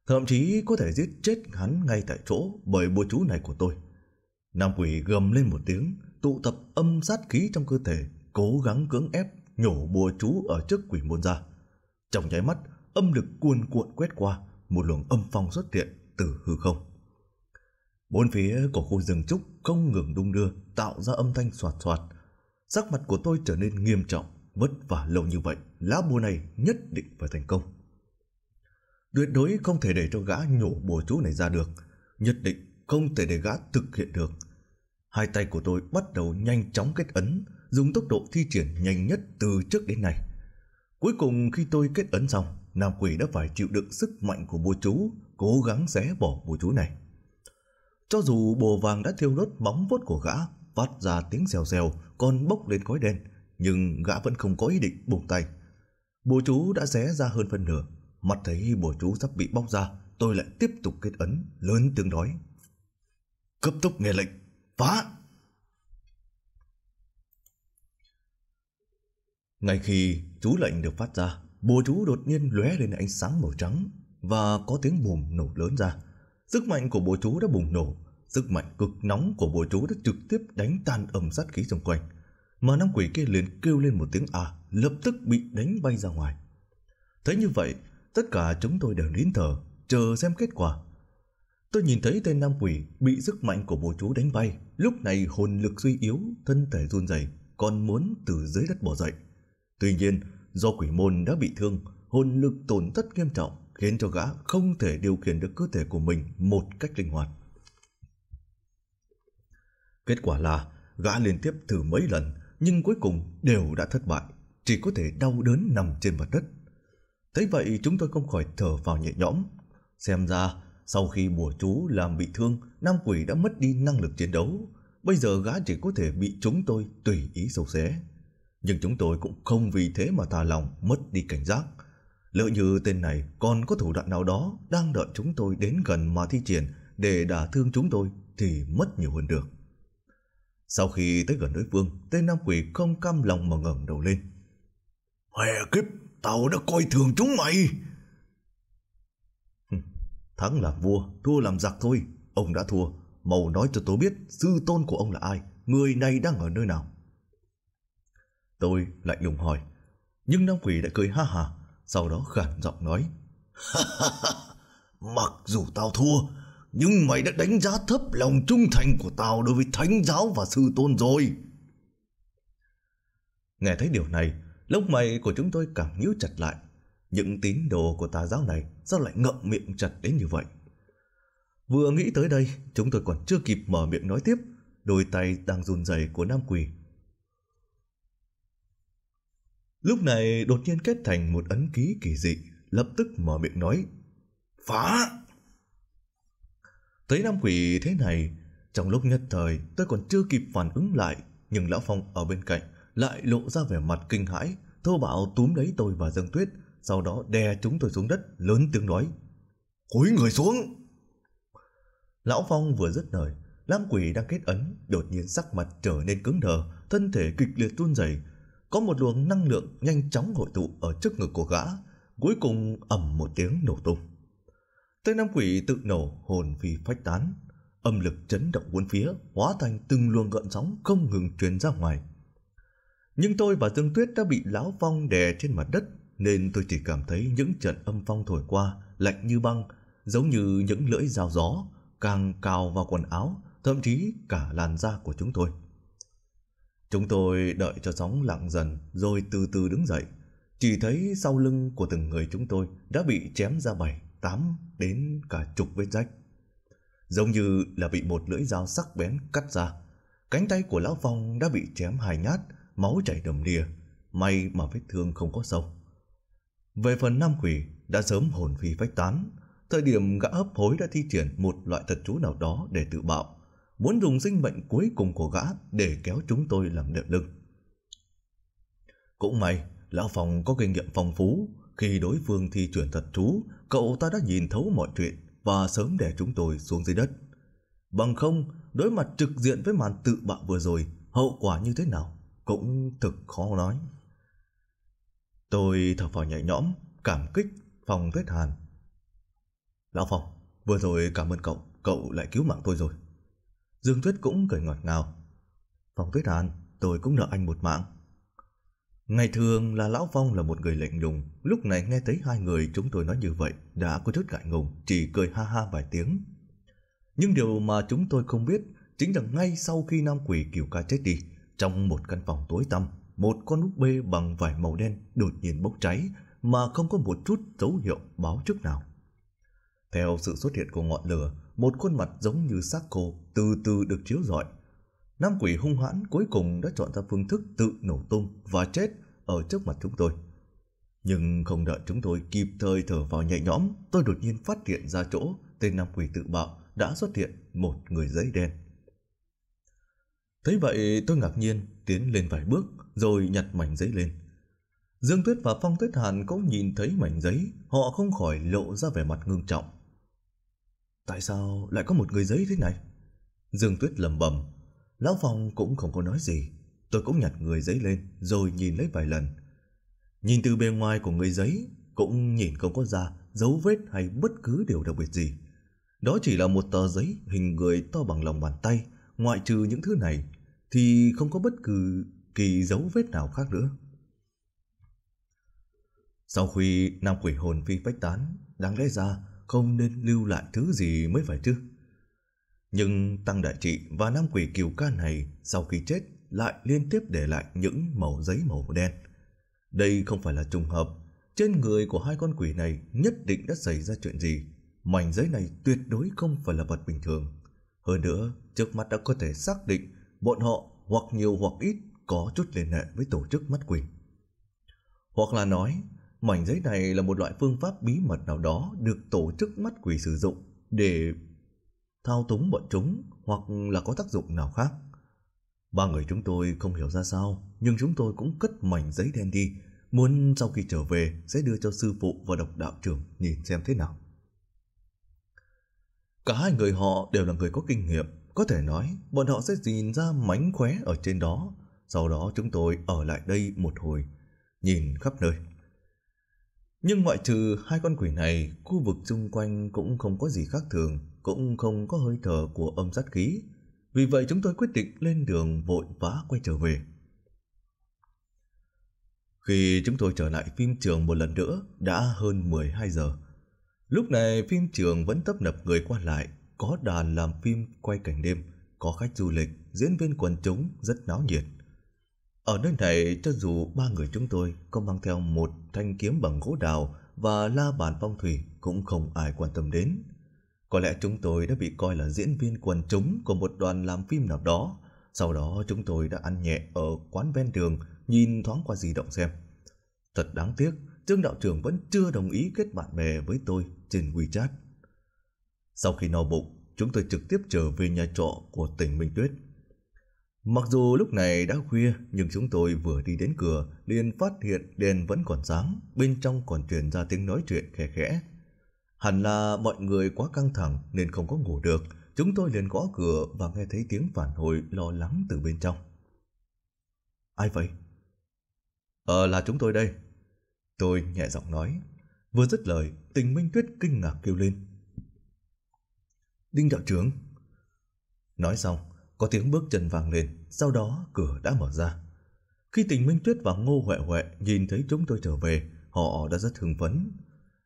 Thậm chí có thể giết chết hắn ngay tại chỗ bởi bùa chú này của tôi. Nam quỷ gầm lên một tiếng, tụ tập âm sát khí trong cơ thể, cố gắng cưỡng ép nhổ bùa chú ở trước quỷ môn ra. Trong nháy mắt, âm lực cuồn cuộn quét qua, một luồng âm phong xuất hiện từ hư không. Bốn phía của khu rừng trúc không ngừng đung đưa, tạo ra âm thanh soạt soạt. Sắc mặt của tôi trở nên nghiêm trọng, vất vả lâu như vậy, lá bùa này nhất định phải thành công tuyệt đối không thể để cho gã nhổ bùa chú này ra được, nhất định không thể để gã thực hiện được. Hai tay của tôi bắt đầu nhanh chóng kết ấn, dùng tốc độ thi triển nhanh nhất từ trước đến nay. Cuối cùng khi tôi kết ấn xong, nam quỷ đã phải chịu đựng sức mạnh của bùa chú, cố gắng xé bỏ bùa chú này. Cho dù bùa vàng đã thiêu đốt bóng vuốt của gã, phát ra tiếng xèo xèo, còn bốc lên khói đen, nhưng gã vẫn không có ý định buông tay. Bùa chú đã xé ra hơn phân nửa, mặt thấy bùa chú sắp bị bóc ra, tôi lại tiếp tục kết ấn, lớn tiếng nói. Cấp tốc nghe lệnh, phá! Ngay khi chú lệnh được phát ra, bùa chú đột nhiên lóe lên ánh sáng màu trắng và có tiếng bùm nổ lớn ra. Sức mạnh của bùa chú đã bùng nổ, sức mạnh cực nóng của bùa chú đã trực tiếp đánh tan ẩm sát khí xung quanh. Mà năm quỷ kia liền kêu lên một tiếng à, lập tức bị đánh bay ra ngoài. Thế như vậy, tất cả chúng tôi đều nín thở, chờ xem kết quả. Tôi nhìn thấy tên nam quỷ bị sức mạnh của bố chú đánh bay, lúc này hồn lực suy yếu, thân thể run rẩy, còn muốn từ dưới đất bò dậy. Tuy nhiên, do quỷ môn đã bị thương, hồn lực tổn thất nghiêm trọng khiến cho gã không thể điều khiển được cơ thể của mình một cách linh hoạt. Kết quả là gã liên tiếp thử mấy lần nhưng cuối cùng đều đã thất bại, chỉ có thể đau đớn nằm trên mặt đất thế vậy chúng tôi không khỏi thở vào nhẹ nhõm. Xem ra, sau khi bùa chú làm bị thương, Nam Quỷ đã mất đi năng lực chiến đấu. Bây giờ gã chỉ có thể bị chúng tôi tùy ý sâu xé. Nhưng chúng tôi cũng không vì thế mà thà lòng mất đi cảnh giác. Lỡ như tên này còn có thủ đoạn nào đó đang đợi chúng tôi đến gần mà thi triển để đả thương chúng tôi thì mất nhiều hơn được. Sau khi tới gần đối phương, tên Nam Quỷ không cam lòng mà ngẩng đầu lên. hòe kiếp! Tao đã coi thường chúng mày Thắng là vua Thua làm giặc thôi Ông đã thua Màu nói cho tôi biết Sư tôn của ông là ai Người này đang ở nơi nào Tôi lại lùng hỏi Nhưng Nam Quỷ đã cười ha ha Sau đó khản giọng nói [LAUGHS] Mặc dù tao thua Nhưng mày đã đánh giá thấp lòng trung thành của tao Đối với thánh giáo và sư tôn rồi Nghe thấy điều này Lông mày của chúng tôi càng nhíu chặt lại. Những tín đồ của tà giáo này sao lại ngậm miệng chặt đến như vậy? Vừa nghĩ tới đây, chúng tôi còn chưa kịp mở miệng nói tiếp, đôi tay đang run rẩy của Nam Quỳ. Lúc này đột nhiên kết thành một ấn ký kỳ dị, lập tức mở miệng nói, phá! Thấy Nam quỷ thế này, trong lúc nhất thời tôi còn chưa kịp phản ứng lại, nhưng Lão Phong ở bên cạnh lại lộ ra vẻ mặt kinh hãi, Thô Bảo túm lấy tôi và Dương Tuyết, sau đó đè chúng tôi xuống đất, lớn tiếng nói. Cúi người xuống! Lão Phong vừa dứt lời, Lam quỷ đang kết ấn, đột nhiên sắc mặt trở nên cứng đờ, thân thể kịch liệt run rẩy. Có một luồng năng lượng nhanh chóng hội tụ ở trước ngực của gã, cuối cùng ầm một tiếng nổ tung. Tên Nam quỷ tự nổ hồn phi phách tán, âm lực chấn động bốn phía, hóa thành từng luồng gợn sóng không ngừng truyền ra ngoài. Nhưng tôi và Dương Tuyết đã bị lão phong đè trên mặt đất nên tôi chỉ cảm thấy những trận âm phong thổi qua lạnh như băng, giống như những lưỡi dao gió càng cào vào quần áo, thậm chí cả làn da của chúng tôi. Chúng tôi đợi cho sóng lặng dần rồi từ từ đứng dậy, chỉ thấy sau lưng của từng người chúng tôi đã bị chém ra bảy, tám đến cả chục vết rách. Giống như là bị một lưỡi dao sắc bén cắt ra, cánh tay của lão Phong đã bị chém hai nhát, máu chảy đầm đìa, may mà vết thương không có sâu. Về phần nam quỷ, đã sớm hồn phi phách tán, thời điểm gã hấp hối đã thi triển một loại thật chú nào đó để tự bạo, muốn dùng sinh mệnh cuối cùng của gã để kéo chúng tôi làm đệm lưng. Cũng may, Lão Phòng có kinh nghiệm phong phú, khi đối phương thi chuyển thật chú, cậu ta đã nhìn thấu mọi chuyện và sớm để chúng tôi xuống dưới đất. Bằng không, đối mặt trực diện với màn tự bạo vừa rồi, hậu quả như thế nào cũng thực khó nói. Tôi thở phào nhẹ nhõm, cảm kích Phong Tuyết Hàn. Lão Phong, vừa rồi cảm ơn cậu, cậu lại cứu mạng tôi rồi. Dương Tuyết cũng cười ngọt ngào. Phong Tuyết Hàn, tôi cũng nợ anh một mạng. Ngày thường là Lão Phong là một người lạnh lùng, lúc này nghe thấy hai người chúng tôi nói như vậy đã có chút ngại ngùng, chỉ cười ha ha vài tiếng. Nhưng điều mà chúng tôi không biết chính là ngay sau khi Nam Quỷ Kiều Ca chết đi, trong một căn phòng tối tăm, một con úp bê bằng vải màu đen đột nhiên bốc cháy mà không có một chút dấu hiệu báo trước nào. Theo sự xuất hiện của ngọn lửa, một khuôn mặt giống như xác khô từ từ được chiếu rọi. Nam quỷ hung hãn cuối cùng đã chọn ra phương thức tự nổ tung và chết ở trước mặt chúng tôi. Nhưng không đợi chúng tôi kịp thời thở vào nhẹ nhõm, tôi đột nhiên phát hiện ra chỗ tên nam quỷ tự bạo đã xuất hiện một người giấy đen. Thấy vậy tôi ngạc nhiên tiến lên vài bước rồi nhặt mảnh giấy lên. Dương Tuyết và Phong Tuyết Hàn cũng nhìn thấy mảnh giấy, họ không khỏi lộ ra vẻ mặt ngưng trọng. Tại sao lại có một người giấy thế này? Dương Tuyết lầm bầm. Lão Phong cũng không có nói gì. Tôi cũng nhặt người giấy lên rồi nhìn lấy vài lần. Nhìn từ bề ngoài của người giấy cũng nhìn không có ra dấu vết hay bất cứ điều đặc biệt gì. Đó chỉ là một tờ giấy hình người to bằng lòng bàn tay ngoại trừ những thứ này thì không có bất cứ kỳ dấu vết nào khác nữa. Sau khi nam quỷ hồn phi phách tán, đáng lẽ ra không nên lưu lại thứ gì mới phải chứ. Nhưng Tăng Đại Trị và nam quỷ kiều ca này sau khi chết lại liên tiếp để lại những màu giấy màu đen. Đây không phải là trùng hợp, trên người của hai con quỷ này nhất định đã xảy ra chuyện gì. Mảnh giấy này tuyệt đối không phải là vật bình thường. Hơn nữa, trước mắt đã có thể xác định bọn họ hoặc nhiều hoặc ít có chút liên hệ với tổ chức mắt quỷ. Hoặc là nói, mảnh giấy này là một loại phương pháp bí mật nào đó được tổ chức mắt quỷ sử dụng để thao túng bọn chúng hoặc là có tác dụng nào khác. Ba người chúng tôi không hiểu ra sao, nhưng chúng tôi cũng cất mảnh giấy đen đi, muốn sau khi trở về sẽ đưa cho sư phụ và độc đạo trưởng nhìn xem thế nào. Cả hai người họ đều là người có kinh nghiệm, có thể nói bọn họ sẽ nhìn ra mánh khóe ở trên đó. Sau đó chúng tôi ở lại đây một hồi, nhìn khắp nơi. Nhưng ngoại trừ hai con quỷ này, khu vực xung quanh cũng không có gì khác thường, cũng không có hơi thở của âm sát khí. Vì vậy chúng tôi quyết định lên đường vội vã quay trở về. Khi chúng tôi trở lại phim trường một lần nữa đã hơn 12 giờ. Lúc này phim trường vẫn tấp nập người qua lại, có đoàn làm phim quay cảnh đêm, có khách du lịch, diễn viên quần chúng rất náo nhiệt. Ở nơi này, cho dù ba người chúng tôi có mang theo một thanh kiếm bằng gỗ đào và la bàn phong thủy cũng không ai quan tâm đến. Có lẽ chúng tôi đã bị coi là diễn viên quần chúng của một đoàn làm phim nào đó. Sau đó chúng tôi đã ăn nhẹ ở quán ven đường nhìn thoáng qua di động xem. Thật đáng tiếc, Trương đạo trưởng vẫn chưa đồng ý kết bạn bè với tôi trên WeChat. Sau khi no bụng, chúng tôi trực tiếp trở về nhà trọ của tỉnh Minh Tuyết. Mặc dù lúc này đã khuya, nhưng chúng tôi vừa đi đến cửa, liền phát hiện đèn vẫn còn sáng, bên trong còn truyền ra tiếng nói chuyện khẽ khẽ. Hẳn là mọi người quá căng thẳng nên không có ngủ được, chúng tôi liền gõ cửa và nghe thấy tiếng phản hồi lo lắng từ bên trong. Ai vậy? Ờ là chúng tôi đây, Tôi nhẹ giọng nói. Vừa dứt lời, tình Minh Tuyết kinh ngạc kêu lên. Đinh đạo trưởng. Nói xong, có tiếng bước chân vang lên, sau đó cửa đã mở ra. Khi tình Minh Tuyết và Ngô Huệ Huệ nhìn thấy chúng tôi trở về, họ đã rất hưng phấn.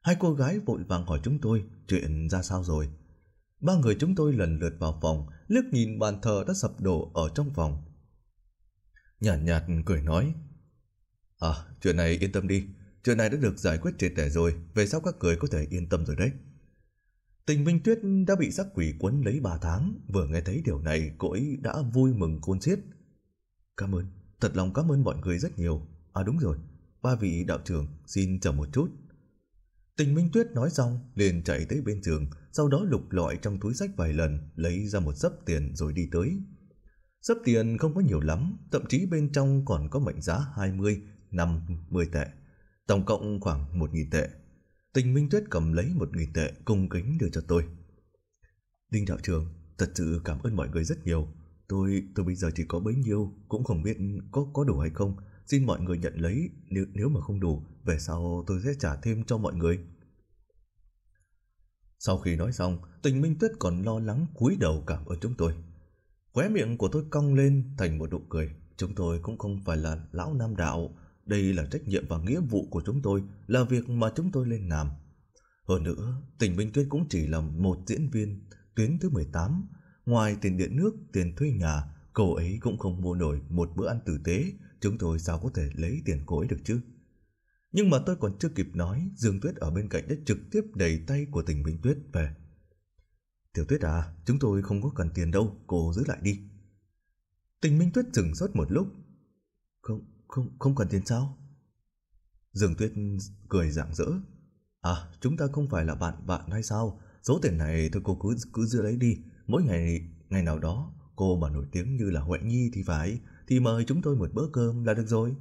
Hai cô gái vội vàng hỏi chúng tôi chuyện ra sao rồi. Ba người chúng tôi lần lượt vào phòng, liếc nhìn bàn thờ đã sập đổ ở trong phòng. Nhàn nhạt, nhạt cười nói, À, chuyện này yên tâm đi, Chuyện này đã được giải quyết triệt để rồi, về sau các người có thể yên tâm rồi đấy. Tình Minh Tuyết đã bị sắc quỷ quấn lấy 3 tháng, vừa nghe thấy điều này cô ấy đã vui mừng khôn xiết. Cảm ơn, thật lòng cảm ơn bọn người rất nhiều. À đúng rồi, ba vị đạo trưởng xin chờ một chút. Tình Minh Tuyết nói xong liền chạy tới bên giường, sau đó lục lọi trong túi sách vài lần, lấy ra một sấp tiền rồi đi tới. Sấp tiền không có nhiều lắm, thậm chí bên trong còn có mệnh giá 20, 50 tệ. Tổng cộng khoảng một nghìn tệ. Tình Minh Tuyết cầm lấy một nghìn tệ cung kính đưa cho tôi. Đinh đạo trường, thật sự cảm ơn mọi người rất nhiều. Tôi tôi bây giờ chỉ có bấy nhiêu, cũng không biết có có đủ hay không. Xin mọi người nhận lấy, nếu, nếu mà không đủ, về sau tôi sẽ trả thêm cho mọi người. Sau khi nói xong, tình Minh Tuyết còn lo lắng cúi đầu cảm ơn chúng tôi. Khóe miệng của tôi cong lên thành một nụ cười. Chúng tôi cũng không phải là lão nam đạo, đây là trách nhiệm và nghĩa vụ của chúng tôi, là việc mà chúng tôi lên làm. Hơn nữa, tỉnh Minh Tuyết cũng chỉ là một diễn viên tuyến thứ 18. Ngoài tiền điện nước, tiền thuê nhà, cô ấy cũng không mua nổi một bữa ăn tử tế. Chúng tôi sao có thể lấy tiền cô ấy được chứ? Nhưng mà tôi còn chưa kịp nói, Dương Tuyết ở bên cạnh đã trực tiếp đẩy tay của Tỉnh Minh Tuyết về. Tiểu Tuyết à, chúng tôi không có cần tiền đâu, cô giữ lại đi. Tình Minh Tuyết dừng sốt một lúc, không không cần tiền sao? Dương Tuyết cười rạng rỡ. À, chúng ta không phải là bạn bạn hay sao? Số tiền này thôi cô cứ cứ giữ lấy đi. Mỗi ngày ngày nào đó cô mà nổi tiếng như là Huệ Nhi thì phải, thì mời chúng tôi một bữa cơm là được rồi.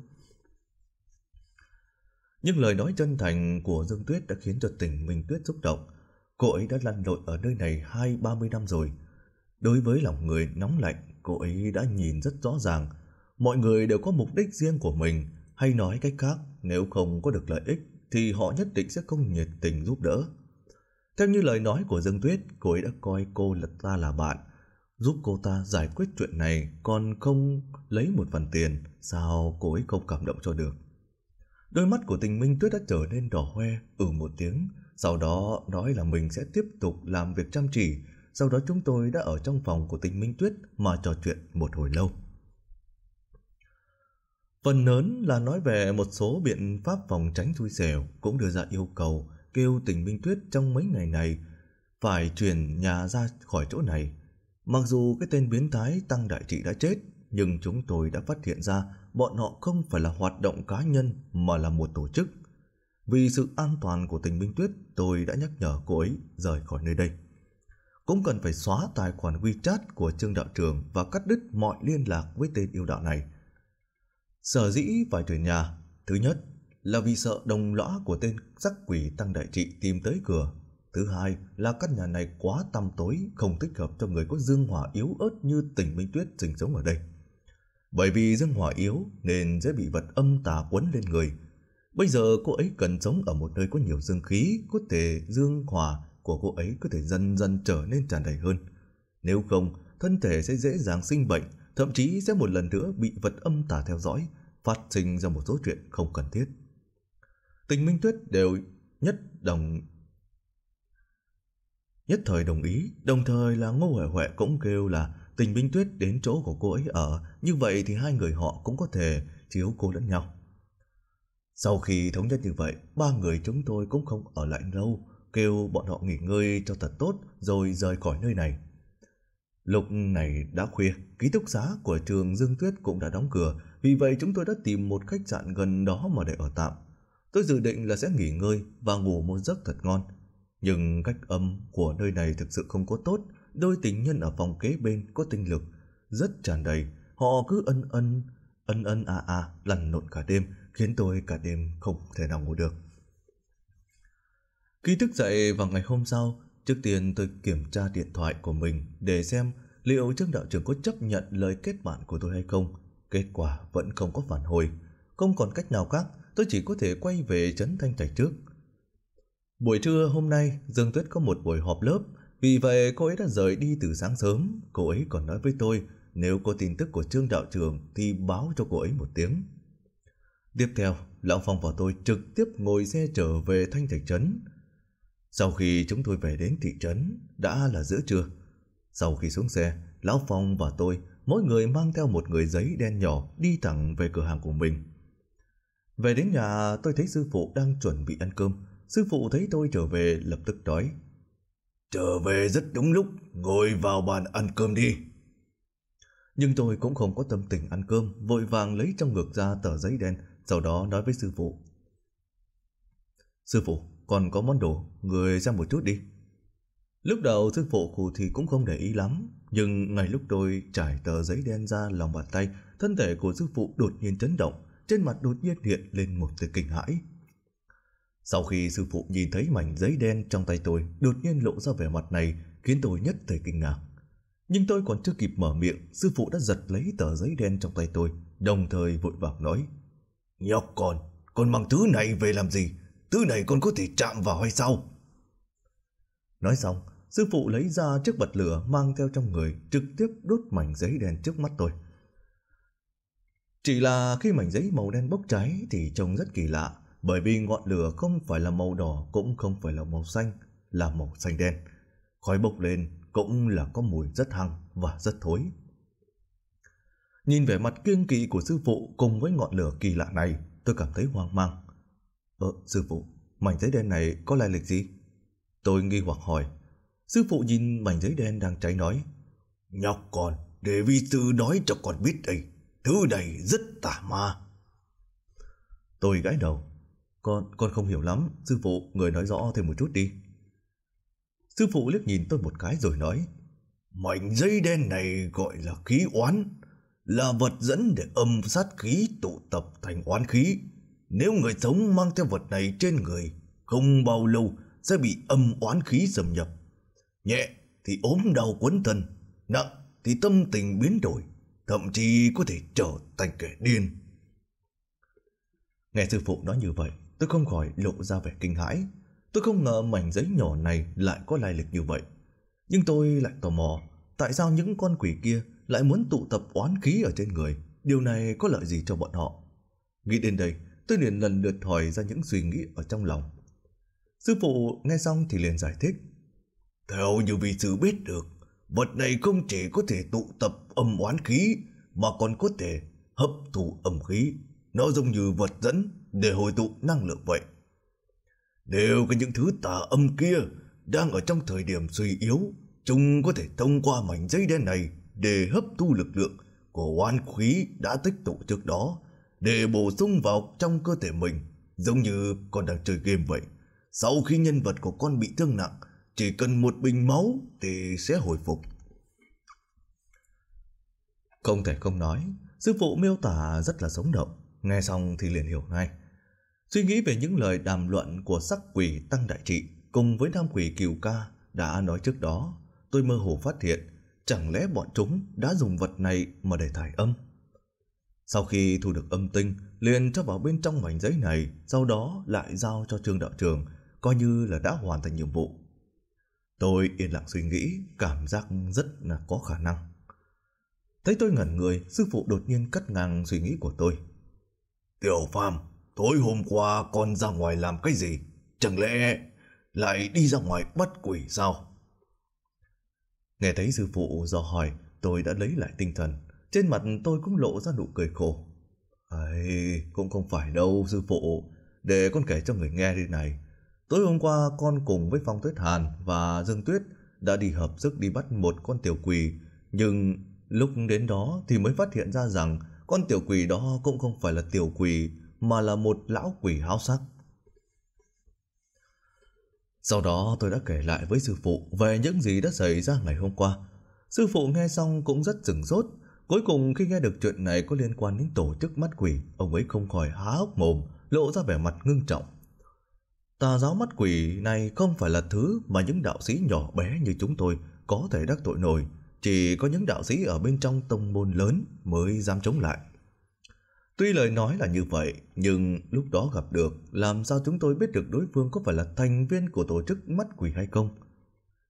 những lời nói chân thành của Dương Tuyết đã khiến cho tình Minh Tuyết xúc động. Cô ấy đã lăn lộn ở nơi này hai ba mươi năm rồi. Đối với lòng người nóng lạnh, cô ấy đã nhìn rất rõ ràng Mọi người đều có mục đích riêng của mình, hay nói cách khác, nếu không có được lợi ích thì họ nhất định sẽ không nhiệt tình giúp đỡ. Theo như lời nói của Dương Tuyết, cô ấy đã coi cô là ta là bạn, giúp cô ta giải quyết chuyện này còn không lấy một phần tiền, sao cô ấy không cảm động cho được. Đôi mắt của tình Minh Tuyết đã trở nên đỏ hoe, ừ một tiếng, sau đó nói là mình sẽ tiếp tục làm việc chăm chỉ, sau đó chúng tôi đã ở trong phòng của tình Minh Tuyết mà trò chuyện một hồi lâu. Phần lớn là nói về một số biện pháp phòng tránh xui xẻo cũng đưa ra yêu cầu kêu tình Minh Tuyết trong mấy ngày này phải chuyển nhà ra khỏi chỗ này. Mặc dù cái tên biến thái Tăng Đại Trị đã chết, nhưng chúng tôi đã phát hiện ra bọn họ không phải là hoạt động cá nhân mà là một tổ chức. Vì sự an toàn của tình Minh Tuyết, tôi đã nhắc nhở cô ấy rời khỏi nơi đây. Cũng cần phải xóa tài khoản WeChat của Trương Đạo Trường và cắt đứt mọi liên lạc với tên yêu đạo này – Sở dĩ phải thuê nhà, thứ nhất là vì sợ đồng lõa của tên rắc quỷ tăng đại trị tìm tới cửa. Thứ hai là căn nhà này quá tăm tối, không thích hợp cho người có dương hỏa yếu ớt như tỉnh Minh Tuyết sinh sống ở đây. Bởi vì dương hỏa yếu nên dễ bị vật âm tà quấn lên người. Bây giờ cô ấy cần sống ở một nơi có nhiều dương khí, có thể dương hỏa của cô ấy có thể dần dần trở nên tràn đầy hơn. Nếu không, thân thể sẽ dễ dàng sinh bệnh, thậm chí sẽ một lần nữa bị vật âm tà theo dõi, phát sinh ra một số chuyện không cần thiết. Tình Minh Tuyết đều nhất đồng nhất thời đồng ý, đồng thời là Ngô Huệ Huệ cũng kêu là Tình Minh Tuyết đến chỗ của cô ấy ở, như vậy thì hai người họ cũng có thể chiếu cố lẫn nhau. Sau khi thống nhất như vậy, ba người chúng tôi cũng không ở lại lâu, kêu bọn họ nghỉ ngơi cho thật tốt rồi rời khỏi nơi này. Lúc này đã khuya, ký túc xá của trường Dương Tuyết cũng đã đóng cửa, vì vậy chúng tôi đã tìm một khách sạn gần đó mà để ở tạm. Tôi dự định là sẽ nghỉ ngơi và ngủ một giấc thật ngon. Nhưng cách âm của nơi này thực sự không có tốt. Đôi tình nhân ở phòng kế bên có tinh lực, rất tràn đầy. Họ cứ ân ân, ân ân à à, lằn lộn cả đêm, khiến tôi cả đêm không thể nào ngủ được. Khi thức dậy vào ngày hôm sau, trước tiên tôi kiểm tra điện thoại của mình để xem liệu Trương Đạo trưởng có chấp nhận lời kết bạn của tôi hay không. Kết quả vẫn không có phản hồi. Không còn cách nào khác, tôi chỉ có thể quay về Trấn Thanh Trạch trước. Buổi trưa hôm nay, Dương Tuyết có một buổi họp lớp. Vì vậy cô ấy đã rời đi từ sáng sớm. Cô ấy còn nói với tôi, nếu có tin tức của Trương Đạo Trường thì báo cho cô ấy một tiếng. Tiếp theo, Lão Phong và tôi trực tiếp ngồi xe trở về Thanh Thạch Trấn. Sau khi chúng tôi về đến thị trấn, đã là giữa trưa. Sau khi xuống xe, Lão Phong và tôi mỗi người mang theo một người giấy đen nhỏ đi thẳng về cửa hàng của mình. Về đến nhà tôi thấy sư phụ đang chuẩn bị ăn cơm. Sư phụ thấy tôi trở về lập tức nói. Trở về rất đúng lúc, ngồi vào bàn ăn cơm đi. Nhưng tôi cũng không có tâm tình ăn cơm, vội vàng lấy trong ngực ra tờ giấy đen, sau đó nói với sư phụ. Sư phụ, còn có món đồ, người xem một chút đi. Lúc đầu sư phụ khù thì cũng không để ý lắm, nhưng ngay lúc tôi trải tờ giấy đen ra lòng bàn tay, thân thể của sư phụ đột nhiên chấn động, trên mặt đột nhiên hiện lên một tia kinh hãi. Sau khi sư phụ nhìn thấy mảnh giấy đen trong tay tôi, đột nhiên lộ ra vẻ mặt này, khiến tôi nhất thời kinh ngạc. Nhưng tôi còn chưa kịp mở miệng, sư phụ đã giật lấy tờ giấy đen trong tay tôi, đồng thời vội vàng nói. Nhóc con, con mang thứ này về làm gì? Thứ này con có thể chạm vào hay sao? Nói xong, Sư phụ lấy ra chiếc bật lửa mang theo trong người, trực tiếp đốt mảnh giấy đen trước mắt tôi. Chỉ là khi mảnh giấy màu đen bốc cháy thì trông rất kỳ lạ, bởi vì ngọn lửa không phải là màu đỏ cũng không phải là màu xanh, là màu xanh đen. Khói bốc lên cũng là có mùi rất hăng và rất thối. Nhìn vẻ mặt kiêng kỵ của sư phụ cùng với ngọn lửa kỳ lạ này, tôi cảm thấy hoang mang. Ờ, sư phụ, mảnh giấy đen này có lai lịch gì? Tôi nghi hoặc hỏi. Sư phụ nhìn mảnh giấy đen đang cháy nói Nhọc con Để vi sư nói cho con biết đây Thứ này rất tà ma Tôi gãi đầu Con con không hiểu lắm Sư phụ người nói rõ thêm một chút đi Sư phụ liếc nhìn tôi một cái rồi nói Mảnh giấy đen này gọi là khí oán Là vật dẫn để âm sát khí tụ tập thành oán khí Nếu người sống mang theo vật này trên người Không bao lâu sẽ bị âm oán khí xâm nhập Nhẹ thì ốm đau quấn thân, nặng thì tâm tình biến đổi, thậm chí có thể trở thành kẻ điên. Nghe sư phụ nói như vậy, tôi không khỏi lộ ra vẻ kinh hãi. Tôi không ngờ mảnh giấy nhỏ này lại có lai lịch như vậy. Nhưng tôi lại tò mò, tại sao những con quỷ kia lại muốn tụ tập oán khí ở trên người? Điều này có lợi gì cho bọn họ? Nghĩ đến đây, tôi liền lần lượt hỏi ra những suy nghĩ ở trong lòng. Sư phụ nghe xong thì liền giải thích. Theo như vị sư biết được, vật này không chỉ có thể tụ tập âm oán khí mà còn có thể hấp thụ âm khí. Nó giống như vật dẫn để hồi tụ năng lượng vậy. Đều có những thứ tà âm kia đang ở trong thời điểm suy yếu. Chúng có thể thông qua mảnh giấy đen này để hấp thu lực lượng của oán khí đã tích tụ trước đó để bổ sung vào trong cơ thể mình giống như con đang chơi game vậy. Sau khi nhân vật của con bị thương nặng chỉ cần một bình máu thì sẽ hồi phục. Không thể không nói, sư phụ miêu tả rất là sống động, nghe xong thì liền hiểu ngay. Suy nghĩ về những lời đàm luận của sắc quỷ Tăng Đại Trị cùng với nam quỷ Kiều Ca đã nói trước đó, tôi mơ hồ phát hiện chẳng lẽ bọn chúng đã dùng vật này mà để thải âm. Sau khi thu được âm tinh, liền cho vào bên trong mảnh giấy này, sau đó lại giao cho trương đạo trường, coi như là đã hoàn thành nhiệm vụ. Tôi yên lặng suy nghĩ, cảm giác rất là có khả năng. Thấy tôi ngẩn người, sư phụ đột nhiên cắt ngang suy nghĩ của tôi. Tiểu Phàm, tối hôm qua con ra ngoài làm cái gì? Chẳng lẽ lại đi ra ngoài bắt quỷ sao? Nghe thấy sư phụ dò hỏi, tôi đã lấy lại tinh thần. Trên mặt tôi cũng lộ ra nụ cười khổ. Ấy, cũng không phải đâu sư phụ. Để con kể cho người nghe đi này. Tối hôm qua con cùng với Phong Tuyết Hàn và Dương Tuyết đã đi hợp sức đi bắt một con tiểu quỷ. Nhưng lúc đến đó thì mới phát hiện ra rằng con tiểu quỷ đó cũng không phải là tiểu quỷ mà là một lão quỷ háo sắc. Sau đó tôi đã kể lại với sư phụ về những gì đã xảy ra ngày hôm qua. Sư phụ nghe xong cũng rất sửng sốt. Cuối cùng khi nghe được chuyện này có liên quan đến tổ chức mắt quỷ, ông ấy không khỏi há hốc mồm, lộ ra vẻ mặt ngưng trọng. Tà giáo mắt quỷ này không phải là thứ mà những đạo sĩ nhỏ bé như chúng tôi có thể đắc tội nổi. Chỉ có những đạo sĩ ở bên trong tông môn lớn mới dám chống lại. Tuy lời nói là như vậy, nhưng lúc đó gặp được, làm sao chúng tôi biết được đối phương có phải là thành viên của tổ chức mắt quỷ hay không?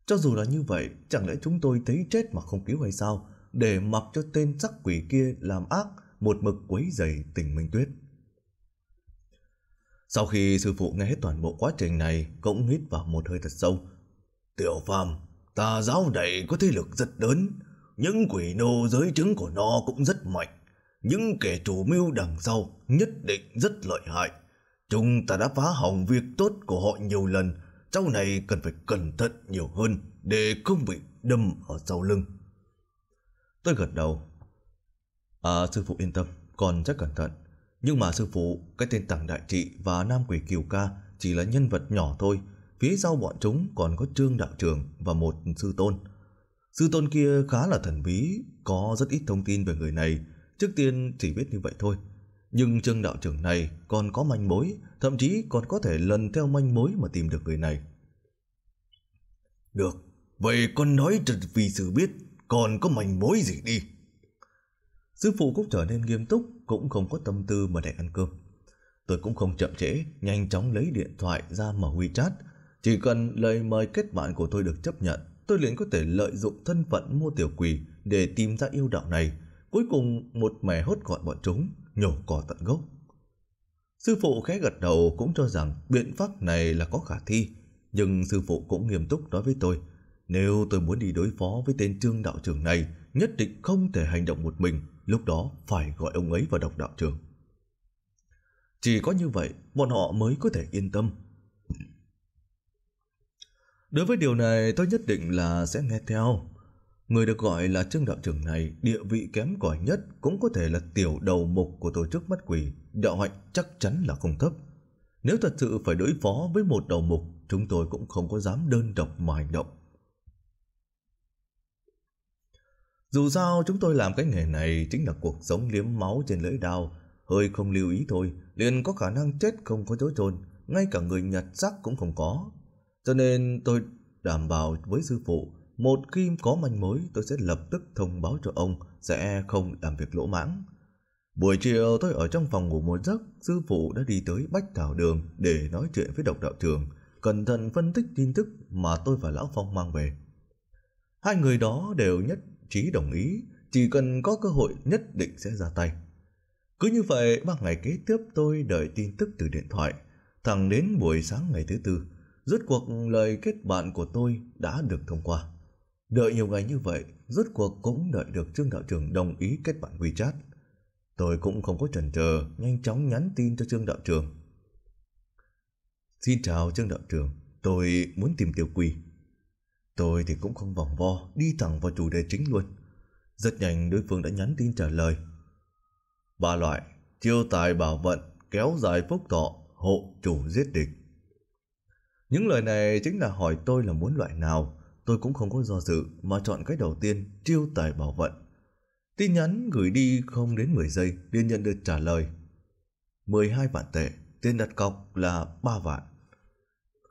Cho dù là như vậy, chẳng lẽ chúng tôi thấy chết mà không cứu hay sao? Để mặc cho tên sắc quỷ kia làm ác, một mực quấy rầy tình minh tuyết. Sau khi sư phụ nghe hết toàn bộ quá trình này, cũng hít vào một hơi thật sâu. Tiểu phàm, tà giáo này có thế lực rất lớn, những quỷ nô giới chứng của nó cũng rất mạnh. Những kẻ chủ mưu đằng sau nhất định rất lợi hại. Chúng ta đã phá hỏng việc tốt của họ nhiều lần, sau này cần phải cẩn thận nhiều hơn để không bị đâm ở sau lưng. Tôi gật đầu. À, sư phụ yên tâm, con chắc cẩn thận. Nhưng mà sư phụ, cái tên tàng đại trị và nam quỷ kiều ca chỉ là nhân vật nhỏ thôi. Phía sau bọn chúng còn có trương đạo trường và một sư tôn. Sư tôn kia khá là thần bí, có rất ít thông tin về người này. Trước tiên chỉ biết như vậy thôi. Nhưng trương đạo trường này còn có manh mối, thậm chí còn có thể lần theo manh mối mà tìm được người này. Được, vậy con nói trật vì sự biết còn có manh mối gì đi. Sư phụ cũng trở nên nghiêm túc, cũng không có tâm tư mà để ăn cơm. Tôi cũng không chậm trễ, nhanh chóng lấy điện thoại ra mở WeChat. Chỉ cần lời mời kết bạn của tôi được chấp nhận, tôi liền có thể lợi dụng thân phận mua tiểu quỷ để tìm ra yêu đạo này. Cuối cùng một mẻ hốt gọn bọn chúng, nhổ cỏ tận gốc. Sư phụ khẽ gật đầu cũng cho rằng biện pháp này là có khả thi, nhưng sư phụ cũng nghiêm túc nói với tôi – nếu tôi muốn đi đối phó với tên trương đạo trưởng này, nhất định không thể hành động một mình, lúc đó phải gọi ông ấy vào độc đạo trưởng. Chỉ có như vậy, bọn họ mới có thể yên tâm. Đối với điều này, tôi nhất định là sẽ nghe theo. Người được gọi là trương đạo trưởng này, địa vị kém cỏi nhất cũng có thể là tiểu đầu mục của tổ chức mắt quỷ, đạo hạnh chắc chắn là không thấp. Nếu thật sự phải đối phó với một đầu mục, chúng tôi cũng không có dám đơn độc mà hành động. Dù sao chúng tôi làm cái nghề này chính là cuộc sống liếm máu trên lưỡi dao hơi không lưu ý thôi, liền có khả năng chết không có chỗ chôn, ngay cả người nhặt xác cũng không có. Cho nên tôi đảm bảo với sư phụ, một khi có manh mối tôi sẽ lập tức thông báo cho ông sẽ không làm việc lỗ mãng. Buổi chiều tôi ở trong phòng ngủ một giấc, sư phụ đã đi tới Bách Thảo Đường để nói chuyện với độc đạo trường, cẩn thận phân tích tin tức mà tôi và Lão Phong mang về. Hai người đó đều nhất Trí đồng ý, chỉ cần có cơ hội nhất định sẽ ra tay. Cứ như vậy, ba ngày kế tiếp tôi đợi tin tức từ điện thoại. Thẳng đến buổi sáng ngày thứ tư, rốt cuộc lời kết bạn của tôi đã được thông qua. Đợi nhiều ngày như vậy, rốt cuộc cũng đợi được Trương Đạo trưởng đồng ý kết bạn WeChat. Tôi cũng không có chần chờ, nhanh chóng nhắn tin cho Trương Đạo trưởng. Xin chào Trương Đạo trưởng, tôi muốn tìm Tiểu Quỳ. Tôi thì cũng không vòng vo, đi thẳng vào chủ đề chính luôn. Rất nhanh đối phương đã nhắn tin trả lời. Ba loại, chiêu tài bảo vận, kéo dài phúc thọ, hộ chủ giết địch. Những lời này chính là hỏi tôi là muốn loại nào. Tôi cũng không có do dự mà chọn cái đầu tiên, chiêu tài bảo vận. Tin nhắn gửi đi không đến 10 giây liền nhận được trả lời. 12 vạn tệ, tiền đặt cọc là 3 vạn.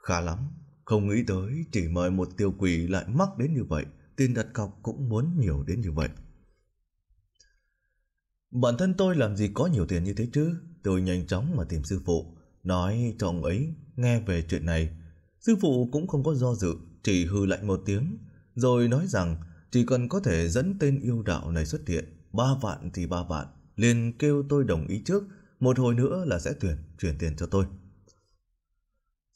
Khá lắm, không nghĩ tới chỉ mời một tiêu quỷ lại mắc đến như vậy, tiền đặt cọc cũng muốn nhiều đến như vậy. Bản thân tôi làm gì có nhiều tiền như thế chứ? Tôi nhanh chóng mà tìm sư phụ, nói cho ông ấy nghe về chuyện này. Sư phụ cũng không có do dự, chỉ hư lạnh một tiếng, rồi nói rằng chỉ cần có thể dẫn tên yêu đạo này xuất hiện, ba vạn thì ba vạn, liền kêu tôi đồng ý trước, một hồi nữa là sẽ tuyển chuyển tiền cho tôi.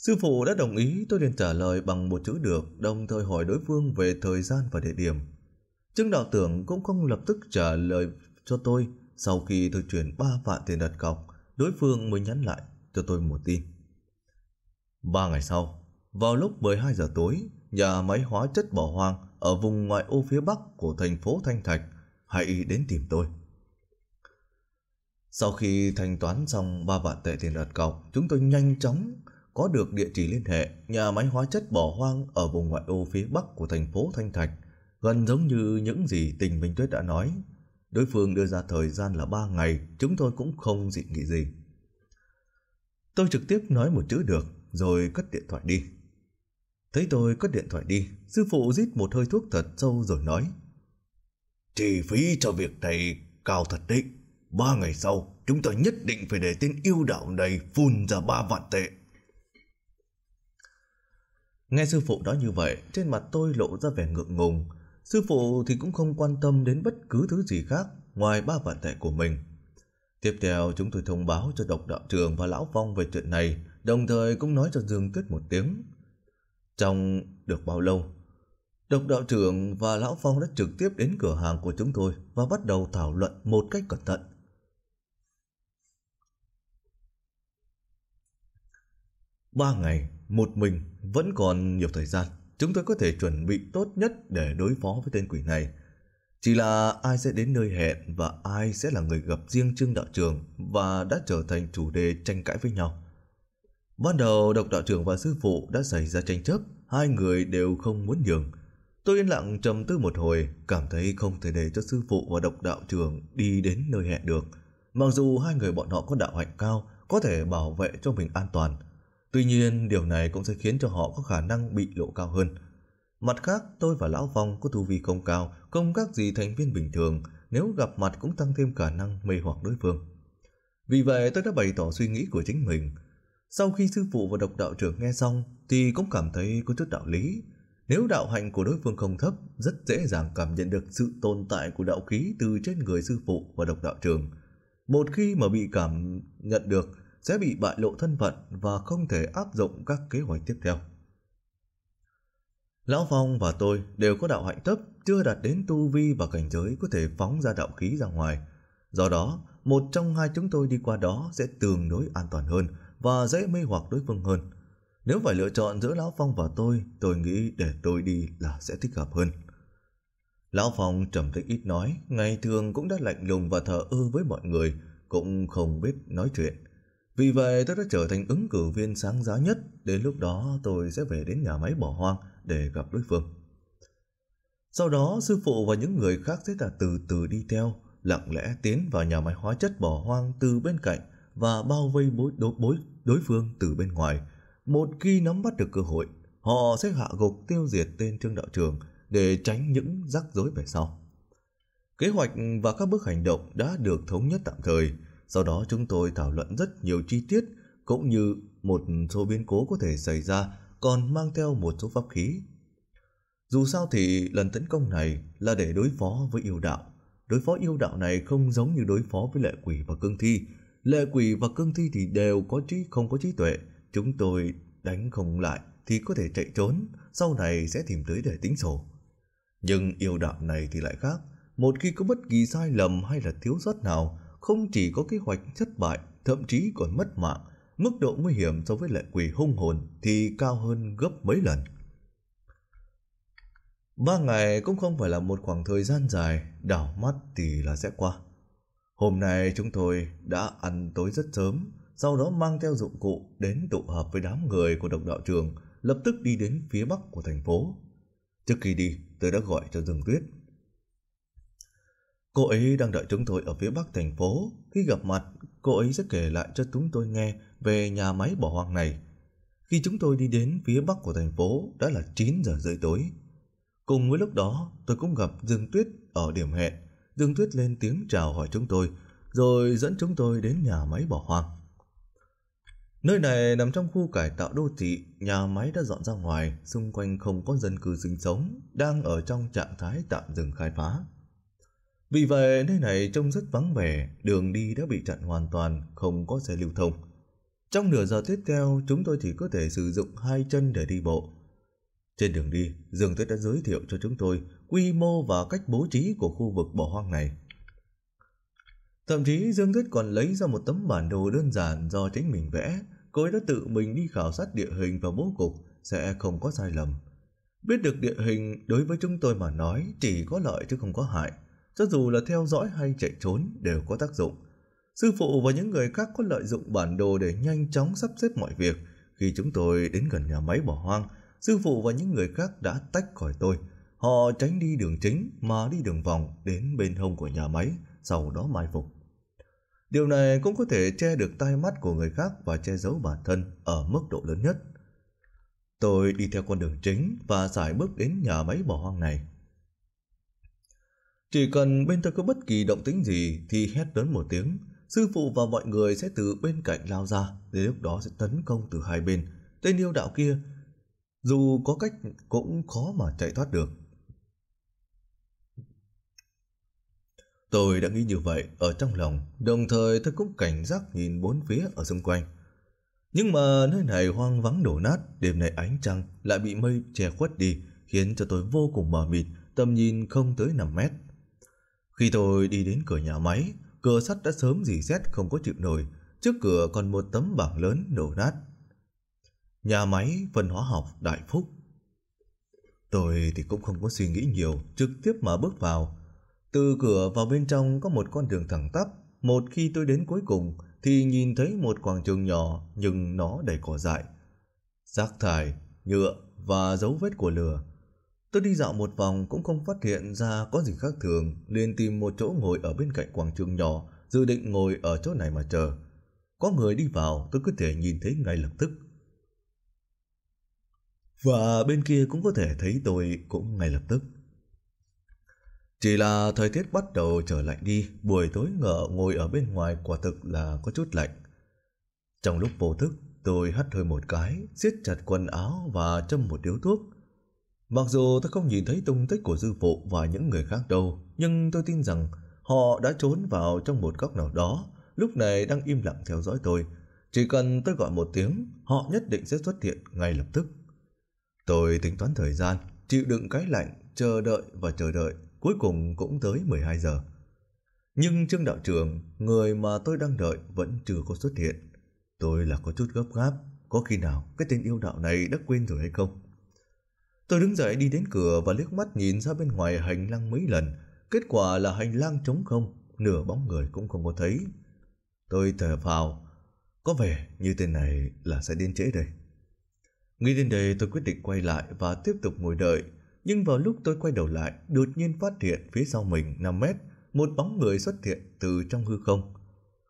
Sư phụ đã đồng ý tôi liền trả lời bằng một chữ được đồng thời hỏi đối phương về thời gian và địa điểm. Trưng đạo tưởng cũng không lập tức trả lời cho tôi sau khi tôi chuyển 3 vạn tiền đặt cọc đối phương mới nhắn lại cho tôi một tin. 3 ngày sau, vào lúc 12 giờ tối, nhà máy hóa chất bỏ hoang ở vùng ngoại ô phía bắc của thành phố Thanh Thạch hãy đến tìm tôi. Sau khi thanh toán xong 3 vạn tệ tiền đặt cọc, chúng tôi nhanh chóng có được địa chỉ liên hệ nhà máy hóa chất bỏ hoang ở vùng ngoại ô phía bắc của thành phố Thanh Thạch, gần giống như những gì Tình Minh Tuyết đã nói. Đối phương đưa ra thời gian là 3 ngày, chúng tôi cũng không dị nghị gì. Tôi trực tiếp nói một chữ được, rồi cất điện thoại đi. Thấy tôi cất điện thoại đi, sư phụ rít một hơi thuốc thật sâu rồi nói. Chi phí cho việc này cao thật đấy. Ba ngày sau, chúng ta nhất định phải để tên yêu đạo này phun ra ba vạn tệ. Nghe sư phụ nói như vậy, trên mặt tôi lộ ra vẻ ngượng ngùng. Sư phụ thì cũng không quan tâm đến bất cứ thứ gì khác ngoài ba vạn tệ của mình. Tiếp theo chúng tôi thông báo cho độc đạo trường và lão phong về chuyện này, đồng thời cũng nói cho Dương Tuyết một tiếng. Trong được bao lâu, độc đạo trưởng và lão phong đã trực tiếp đến cửa hàng của chúng tôi và bắt đầu thảo luận một cách cẩn thận. Ba ngày một mình vẫn còn nhiều thời gian, chúng tôi có thể chuẩn bị tốt nhất để đối phó với tên quỷ này. Chỉ là ai sẽ đến nơi hẹn và ai sẽ là người gặp riêng Trương Đạo Trường và đã trở thành chủ đề tranh cãi với nhau. Ban đầu độc đạo trưởng và sư phụ đã xảy ra tranh chấp, hai người đều không muốn nhường. Tôi yên lặng trầm tư một hồi, cảm thấy không thể để cho sư phụ và độc đạo trưởng đi đến nơi hẹn được. Mặc dù hai người bọn họ có đạo hạnh cao, có thể bảo vệ cho mình an toàn, Tuy nhiên, điều này cũng sẽ khiến cho họ có khả năng bị lộ cao hơn. Mặt khác, tôi và Lão Phong có thu vi không cao, không các gì thành viên bình thường, nếu gặp mặt cũng tăng thêm khả năng mê hoặc đối phương. Vì vậy, tôi đã bày tỏ suy nghĩ của chính mình. Sau khi sư phụ và độc đạo trưởng nghe xong, thì cũng cảm thấy có chút đạo lý. Nếu đạo hạnh của đối phương không thấp, rất dễ dàng cảm nhận được sự tồn tại của đạo khí từ trên người sư phụ và độc đạo trường Một khi mà bị cảm nhận được, sẽ bị bại lộ thân phận và không thể áp dụng các kế hoạch tiếp theo. Lão Phong và tôi đều có đạo hạnh thấp, chưa đạt đến tu vi và cảnh giới có thể phóng ra đạo khí ra ngoài. Do đó, một trong hai chúng tôi đi qua đó sẽ tương đối an toàn hơn và dễ mê hoặc đối phương hơn. Nếu phải lựa chọn giữa Lão Phong và tôi, tôi nghĩ để tôi đi là sẽ thích hợp hơn. Lão Phong trầm tĩnh ít nói, ngày thường cũng đã lạnh lùng và thờ ơ với mọi người, cũng không biết nói chuyện. Vì vậy tôi đã trở thành ứng cử viên sáng giá nhất, đến lúc đó tôi sẽ về đến nhà máy bỏ hoang để gặp đối phương. Sau đó sư phụ và những người khác sẽ từ từ đi theo, lặng lẽ tiến vào nhà máy hóa chất bỏ hoang từ bên cạnh và bao vây bối đối, bối đối phương từ bên ngoài. Một khi nắm bắt được cơ hội, họ sẽ hạ gục tiêu diệt tên trương đạo trường để tránh những rắc rối về sau. Kế hoạch và các bước hành động đã được thống nhất tạm thời, sau đó chúng tôi thảo luận rất nhiều chi tiết cũng như một số biến cố có thể xảy ra còn mang theo một số pháp khí. Dù sao thì lần tấn công này là để đối phó với yêu đạo. Đối phó yêu đạo này không giống như đối phó với lệ quỷ và cương thi. Lệ quỷ và cương thi thì đều có trí không có trí tuệ. Chúng tôi đánh không lại thì có thể chạy trốn, sau này sẽ tìm tới để tính sổ. Nhưng yêu đạo này thì lại khác. Một khi có bất kỳ sai lầm hay là thiếu sót nào không chỉ có kế hoạch thất bại, thậm chí còn mất mạng, mức độ nguy hiểm so với lệ quỷ hung hồn thì cao hơn gấp mấy lần. Ba ngày cũng không phải là một khoảng thời gian dài, đảo mắt thì là sẽ qua. Hôm nay chúng tôi đã ăn tối rất sớm, sau đó mang theo dụng cụ đến tụ họp với đám người của độc đạo trường, lập tức đi đến phía bắc của thành phố. Trước khi đi, tôi đã gọi cho Dương Tuyết Cô ấy đang đợi chúng tôi ở phía bắc thành phố. Khi gặp mặt, cô ấy sẽ kể lại cho chúng tôi nghe về nhà máy bỏ hoang này. Khi chúng tôi đi đến phía bắc của thành phố đã là 9 giờ rưỡi tối. Cùng với lúc đó, tôi cũng gặp Dương Tuyết ở điểm hẹn. Dương Tuyết lên tiếng chào hỏi chúng tôi, rồi dẫn chúng tôi đến nhà máy bỏ hoang. Nơi này nằm trong khu cải tạo đô thị, nhà máy đã dọn ra ngoài, xung quanh không có dân cư sinh sống, đang ở trong trạng thái tạm dừng khai phá. Vì vậy nơi này trông rất vắng vẻ, đường đi đã bị chặn hoàn toàn, không có xe lưu thông. Trong nửa giờ tiếp theo, chúng tôi chỉ có thể sử dụng hai chân để đi bộ. Trên đường đi, Dương Tuyết đã giới thiệu cho chúng tôi quy mô và cách bố trí của khu vực bỏ hoang này. Thậm chí Dương Tuyết còn lấy ra một tấm bản đồ đơn giản do chính mình vẽ. Cô ấy đã tự mình đi khảo sát địa hình và bố cục, sẽ không có sai lầm. Biết được địa hình đối với chúng tôi mà nói chỉ có lợi chứ không có hại cho dù là theo dõi hay chạy trốn đều có tác dụng. Sư phụ và những người khác có lợi dụng bản đồ để nhanh chóng sắp xếp mọi việc. Khi chúng tôi đến gần nhà máy bỏ hoang, sư phụ và những người khác đã tách khỏi tôi. Họ tránh đi đường chính mà đi đường vòng đến bên hông của nhà máy, sau đó mai phục. Điều này cũng có thể che được tai mắt của người khác và che giấu bản thân ở mức độ lớn nhất. Tôi đi theo con đường chính và giải bước đến nhà máy bỏ hoang này. Chỉ cần bên tôi có bất kỳ động tĩnh gì thì hét lớn một tiếng, sư phụ và mọi người sẽ từ bên cạnh lao ra, đến lúc đó sẽ tấn công từ hai bên. Tên yêu đạo kia dù có cách cũng khó mà chạy thoát được. Tôi đã nghĩ như vậy ở trong lòng, đồng thời tôi cũng cảnh giác nhìn bốn phía ở xung quanh. Nhưng mà nơi này hoang vắng đổ nát, đêm nay ánh trăng lại bị mây che khuất đi, khiến cho tôi vô cùng mờ mịt, tầm nhìn không tới 5 mét. Khi tôi đi đến cửa nhà máy, cửa sắt đã sớm dì xét không có chịu nổi, trước cửa còn một tấm bảng lớn đổ nát. Nhà máy phân hóa học Đại Phúc Tôi thì cũng không có suy nghĩ nhiều, trực tiếp mà bước vào. Từ cửa vào bên trong có một con đường thẳng tắp, một khi tôi đến cuối cùng thì nhìn thấy một quảng trường nhỏ nhưng nó đầy cỏ dại. Rác thải, nhựa và dấu vết của lửa Tôi đi dạo một vòng cũng không phát hiện ra có gì khác thường, liền tìm một chỗ ngồi ở bên cạnh quảng trường nhỏ, dự định ngồi ở chỗ này mà chờ. Có người đi vào, tôi có thể nhìn thấy ngay lập tức. Và bên kia cũng có thể thấy tôi cũng ngay lập tức. Chỉ là thời tiết bắt đầu trở lạnh đi, buổi tối ngờ ngồi ở bên ngoài quả thực là có chút lạnh. Trong lúc vô thức, tôi hắt hơi một cái, siết chặt quần áo và châm một điếu thuốc. Mặc dù tôi không nhìn thấy tung tích của dư phụ và những người khác đâu, nhưng tôi tin rằng họ đã trốn vào trong một góc nào đó, lúc này đang im lặng theo dõi tôi. Chỉ cần tôi gọi một tiếng, họ nhất định sẽ xuất hiện ngay lập tức. Tôi tính toán thời gian, chịu đựng cái lạnh, chờ đợi và chờ đợi, cuối cùng cũng tới 12 giờ. Nhưng Trương Đạo trường người mà tôi đang đợi vẫn chưa có xuất hiện. Tôi là có chút gấp gáp, có khi nào cái tên yêu đạo này đã quên rồi hay không? Tôi đứng dậy đi đến cửa và liếc mắt nhìn ra bên ngoài hành lang mấy lần. Kết quả là hành lang trống không, nửa bóng người cũng không có thấy. Tôi thở phào, có vẻ như tên này là sẽ đến trễ đây. Nghĩ đến đây tôi quyết định quay lại và tiếp tục ngồi đợi. Nhưng vào lúc tôi quay đầu lại, đột nhiên phát hiện phía sau mình 5 mét, một bóng người xuất hiện từ trong hư không.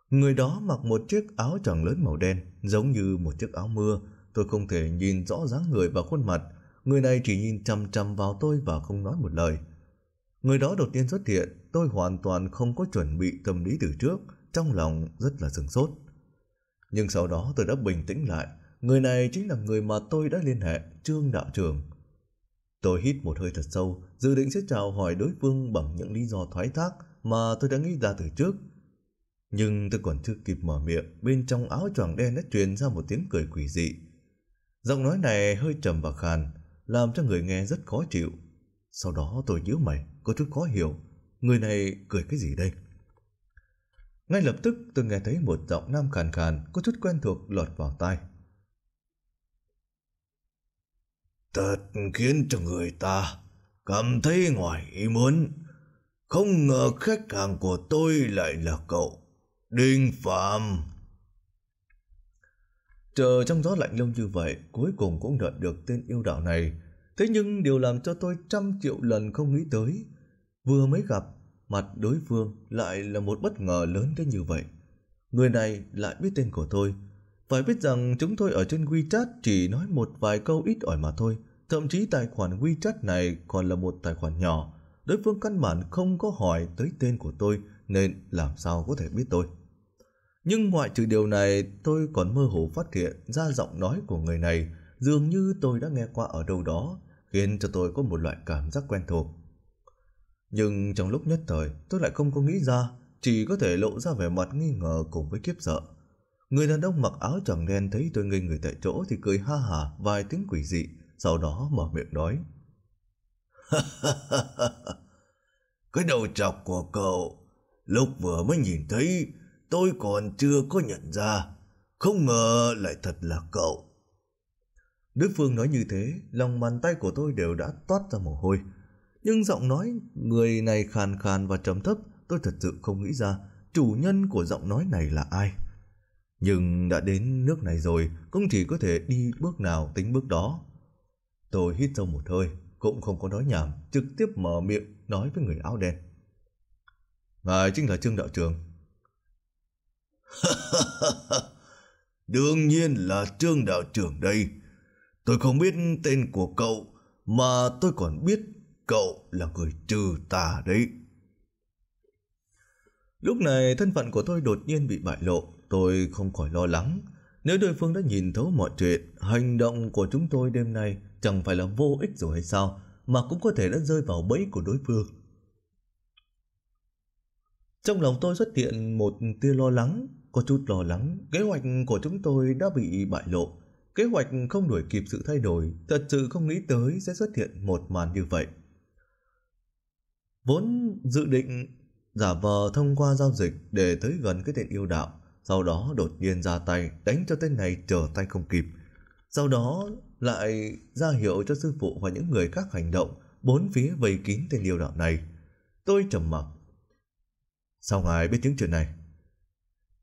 Người đó mặc một chiếc áo choàng lớn màu đen, giống như một chiếc áo mưa. Tôi không thể nhìn rõ dáng người và khuôn mặt, Người này chỉ nhìn chằm chằm vào tôi và không nói một lời. Người đó đột nhiên xuất hiện, tôi hoàn toàn không có chuẩn bị tâm lý từ trước, trong lòng rất là sừng sốt. Nhưng sau đó tôi đã bình tĩnh lại, người này chính là người mà tôi đã liên hệ, Trương Đạo Trường. Tôi hít một hơi thật sâu, dự định sẽ chào hỏi đối phương bằng những lý do thoái thác mà tôi đã nghĩ ra từ trước. Nhưng tôi còn chưa kịp mở miệng, bên trong áo choàng đen đã truyền ra một tiếng cười quỷ dị. Giọng nói này hơi trầm và khàn, làm cho người nghe rất khó chịu. Sau đó tôi nhíu mày, có chút khó hiểu, người này cười cái gì đây? Ngay lập tức tôi nghe thấy một giọng nam khàn khàn có chút quen thuộc lọt vào tai. Thật khiến cho người ta cảm thấy ngoài ý muốn. Không ngờ khách hàng của tôi lại là cậu. Đinh Phạm. Chờ trong gió lạnh lông như vậy, cuối cùng cũng đợi được tên yêu đạo này. Thế nhưng điều làm cho tôi trăm triệu lần không nghĩ tới. Vừa mới gặp, mặt đối phương lại là một bất ngờ lớn đến như vậy. Người này lại biết tên của tôi. Phải biết rằng chúng tôi ở trên WeChat chỉ nói một vài câu ít ỏi mà thôi. Thậm chí tài khoản WeChat này còn là một tài khoản nhỏ. Đối phương căn bản không có hỏi tới tên của tôi nên làm sao có thể biết tôi. Nhưng ngoại trừ điều này, tôi còn mơ hồ phát hiện ra giọng nói của người này dường như tôi đã nghe qua ở đâu đó, khiến cho tôi có một loại cảm giác quen thuộc. Nhưng trong lúc nhất thời, tôi lại không có nghĩ ra, chỉ có thể lộ ra vẻ mặt nghi ngờ cùng với kiếp sợ. Người đàn ông mặc áo tròn đen thấy tôi ngây người tại chỗ thì cười ha hà vài tiếng quỷ dị, sau đó mở miệng nói. [LAUGHS] cái đầu chọc của cậu, lúc vừa mới nhìn thấy tôi còn chưa có nhận ra. Không ngờ lại thật là cậu. Đức Phương nói như thế, lòng bàn tay của tôi đều đã toát ra mồ hôi. Nhưng giọng nói người này khàn khàn và trầm thấp, tôi thật sự không nghĩ ra chủ nhân của giọng nói này là ai. Nhưng đã đến nước này rồi, cũng chỉ có thể đi bước nào tính bước đó. Tôi hít sâu một hơi, cũng không có nói nhảm, trực tiếp mở miệng nói với người áo đen. Ngài chính là Trương Đạo Trường, [LAUGHS] Đương nhiên là Trương Đạo trưởng đây. Tôi không biết tên của cậu, mà tôi còn biết cậu là người trừ tà đấy. Lúc này thân phận của tôi đột nhiên bị bại lộ, tôi không khỏi lo lắng. Nếu đối phương đã nhìn thấu mọi chuyện, hành động của chúng tôi đêm nay chẳng phải là vô ích rồi hay sao, mà cũng có thể đã rơi vào bẫy của đối phương. Trong lòng tôi xuất hiện một tia lo lắng, có chút lo lắng, kế hoạch của chúng tôi đã bị bại lộ. Kế hoạch không đuổi kịp sự thay đổi, thật sự không nghĩ tới sẽ xuất hiện một màn như vậy. Vốn dự định giả vờ thông qua giao dịch để tới gần cái tên yêu đạo, sau đó đột nhiên ra tay đánh cho tên này trở tay không kịp. Sau đó lại ra hiệu cho sư phụ và những người khác hành động, bốn phía vây kín tên yêu đạo này. Tôi trầm mặc. Sao ngài biết những chuyện này?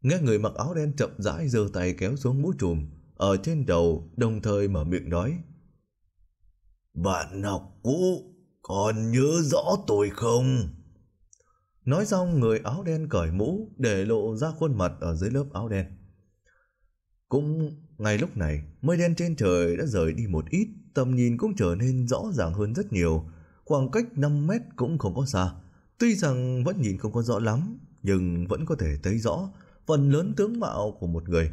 Nghe người mặc áo đen chậm rãi giơ tay kéo xuống mũ trùm ở trên đầu đồng thời mở miệng nói. Bạn học cũ còn nhớ rõ tôi không? Nói xong người áo đen cởi mũ để lộ ra khuôn mặt ở dưới lớp áo đen. Cũng ngay lúc này mây đen trên trời đã rời đi một ít tầm nhìn cũng trở nên rõ ràng hơn rất nhiều khoảng cách 5 mét cũng không có xa. Tuy rằng vẫn nhìn không có rõ lắm, nhưng vẫn có thể thấy rõ phần lớn tướng mạo của một người.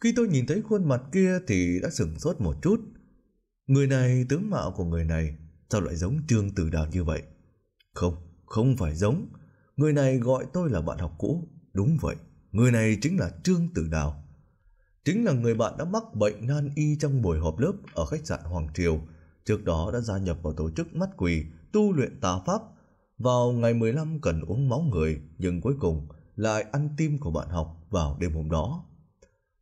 Khi tôi nhìn thấy khuôn mặt kia thì đã sửng sốt một chút. Người này, tướng mạo của người này, sao lại giống Trương Tử Đào như vậy? Không, không phải giống. Người này gọi tôi là bạn học cũ. Đúng vậy, người này chính là Trương Tử Đào. Chính là người bạn đã mắc bệnh nan y trong buổi họp lớp ở khách sạn Hoàng Triều. Trước đó đã gia nhập vào tổ chức mắt quỳ tu luyện tà pháp. Vào ngày 15 cần uống máu người, nhưng cuối cùng lại ăn tim của bạn học vào đêm hôm đó.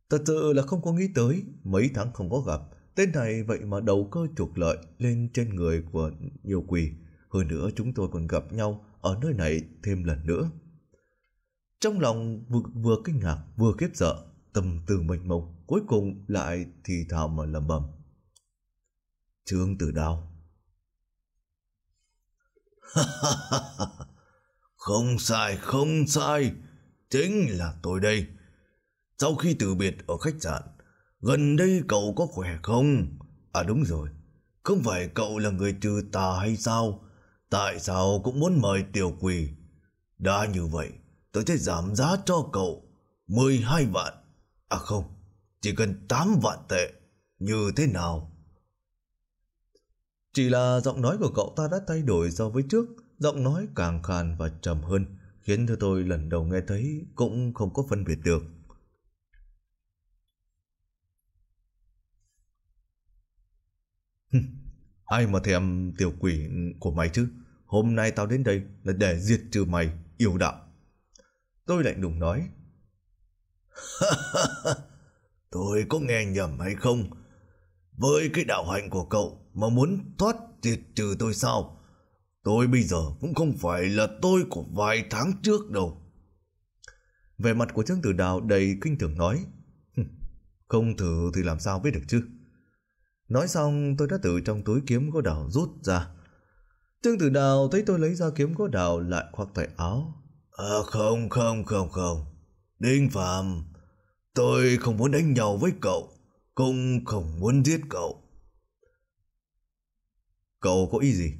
Thật sự là không có nghĩ tới, mấy tháng không có gặp, tên này vậy mà đầu cơ trục lợi lên trên người của nhiều quỷ. Hơn nữa chúng tôi còn gặp nhau ở nơi này thêm lần nữa. Trong lòng vừa, vừa kinh ngạc vừa khiếp sợ, tâm tư mênh mộng cuối cùng lại thì thào mà lầm bầm. Trương Tử Đao. [LAUGHS] Không sai, không sai, chính là tôi đây. Sau khi từ biệt ở khách sạn, gần đây cậu có khỏe không? À đúng rồi, không phải cậu là người trừ tà hay sao? Tại sao cũng muốn mời tiểu quỷ? Đã như vậy, tôi sẽ giảm giá cho cậu 12 vạn. À không, chỉ cần 8 vạn tệ. Như thế nào? Chỉ là giọng nói của cậu ta đã thay đổi so với trước giọng nói càng khàn và trầm hơn, khiến cho tôi lần đầu nghe thấy cũng không có phân biệt được. [LAUGHS] Ai mà thèm tiểu quỷ của mày chứ? Hôm nay tao đến đây là để diệt trừ mày, yêu đạo. Tôi lạnh lùng nói. [LAUGHS] tôi có nghe nhầm hay không? Với cái đạo hạnh của cậu mà muốn thoát diệt trừ tôi sao? Tôi bây giờ cũng không phải là tôi của vài tháng trước đâu. Về mặt của Trương Tử Đào đầy kinh thường nói. Không thử thì làm sao biết được chứ. Nói xong tôi đã từ trong túi kiếm gỗ đào rút ra. Trương Tử Đào thấy tôi lấy ra kiếm gỗ đào lại khoác tay áo. À không không không không. Đinh Phạm, tôi không muốn đánh nhau với cậu, cũng không muốn giết cậu. Cậu có ý gì?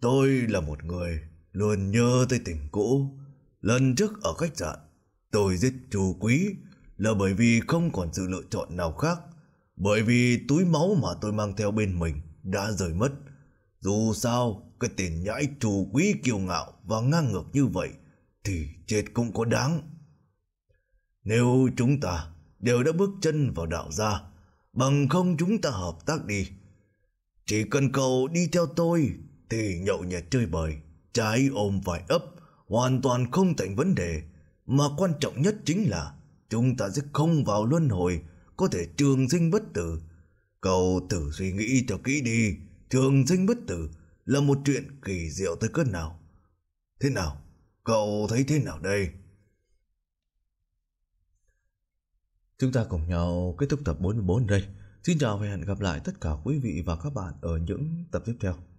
Tôi là một người luôn nhớ tới tình cũ. Lần trước ở khách sạn, tôi giết chú quý là bởi vì không còn sự lựa chọn nào khác. Bởi vì túi máu mà tôi mang theo bên mình đã rời mất. Dù sao, cái tên nhãi trù quý kiêu ngạo và ngang ngược như vậy thì chết cũng có đáng. Nếu chúng ta đều đã bước chân vào đạo gia, bằng không chúng ta hợp tác đi. Chỉ cần cậu đi theo tôi thì nhậu nhẹt chơi bời, trái ôm vài ấp, hoàn toàn không thành vấn đề. Mà quan trọng nhất chính là chúng ta sẽ không vào luân hồi, có thể trường sinh bất tử. Cậu thử suy nghĩ cho kỹ đi, trường sinh bất tử là một chuyện kỳ diệu tới cỡ nào. Thế nào? Cậu thấy thế nào đây? Chúng ta cùng nhau kết thúc tập 44 đây. Xin chào và hẹn gặp lại tất cả quý vị và các bạn ở những tập tiếp theo.